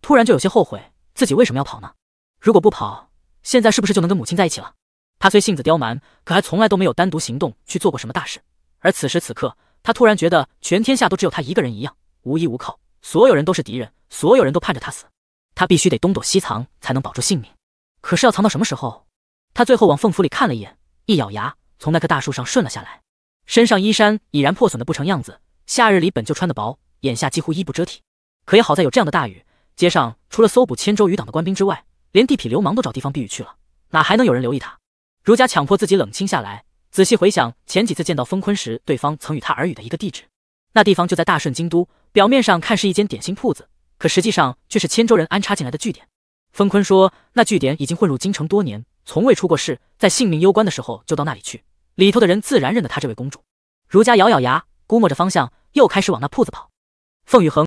突然就有些后悔自己为什么要跑呢？如果不跑，现在是不是就能跟母亲在一起了？他虽性子刁蛮，可还从来都没有单独行动去做过什么大事。而此时此刻，他突然觉得全天下都只有他一个人一样，无依无靠，所有人都是敌人，所有人都盼着他死，他必须得东躲西藏才能保住性命。可是要藏到什么时候？他最后往凤府里看了一眼，一咬牙，从那棵大树上顺了下来，身上衣衫已然破损的不成样子。夏日里本就穿的薄，眼下几乎衣不遮体。可也好在有这样的大雨，街上除了搜捕千州余党的官兵之外，连地痞流氓都找地方避雨去了，哪还能有人留意他？儒家强迫自己冷清下来。仔细回想前几次见到风坤时，对方曾与他耳语的一个地址，那地方就在大顺京都。表面上看是一间点心铺子，可实际上却是千州人安插进来的据点。风坤说，那据点已经混入京城多年，从未出过事，在性命攸关的时候就到那里去，里头的人自然认得他这位公主。如家咬咬牙，估摸着方向，又开始往那铺子跑。凤雨恒。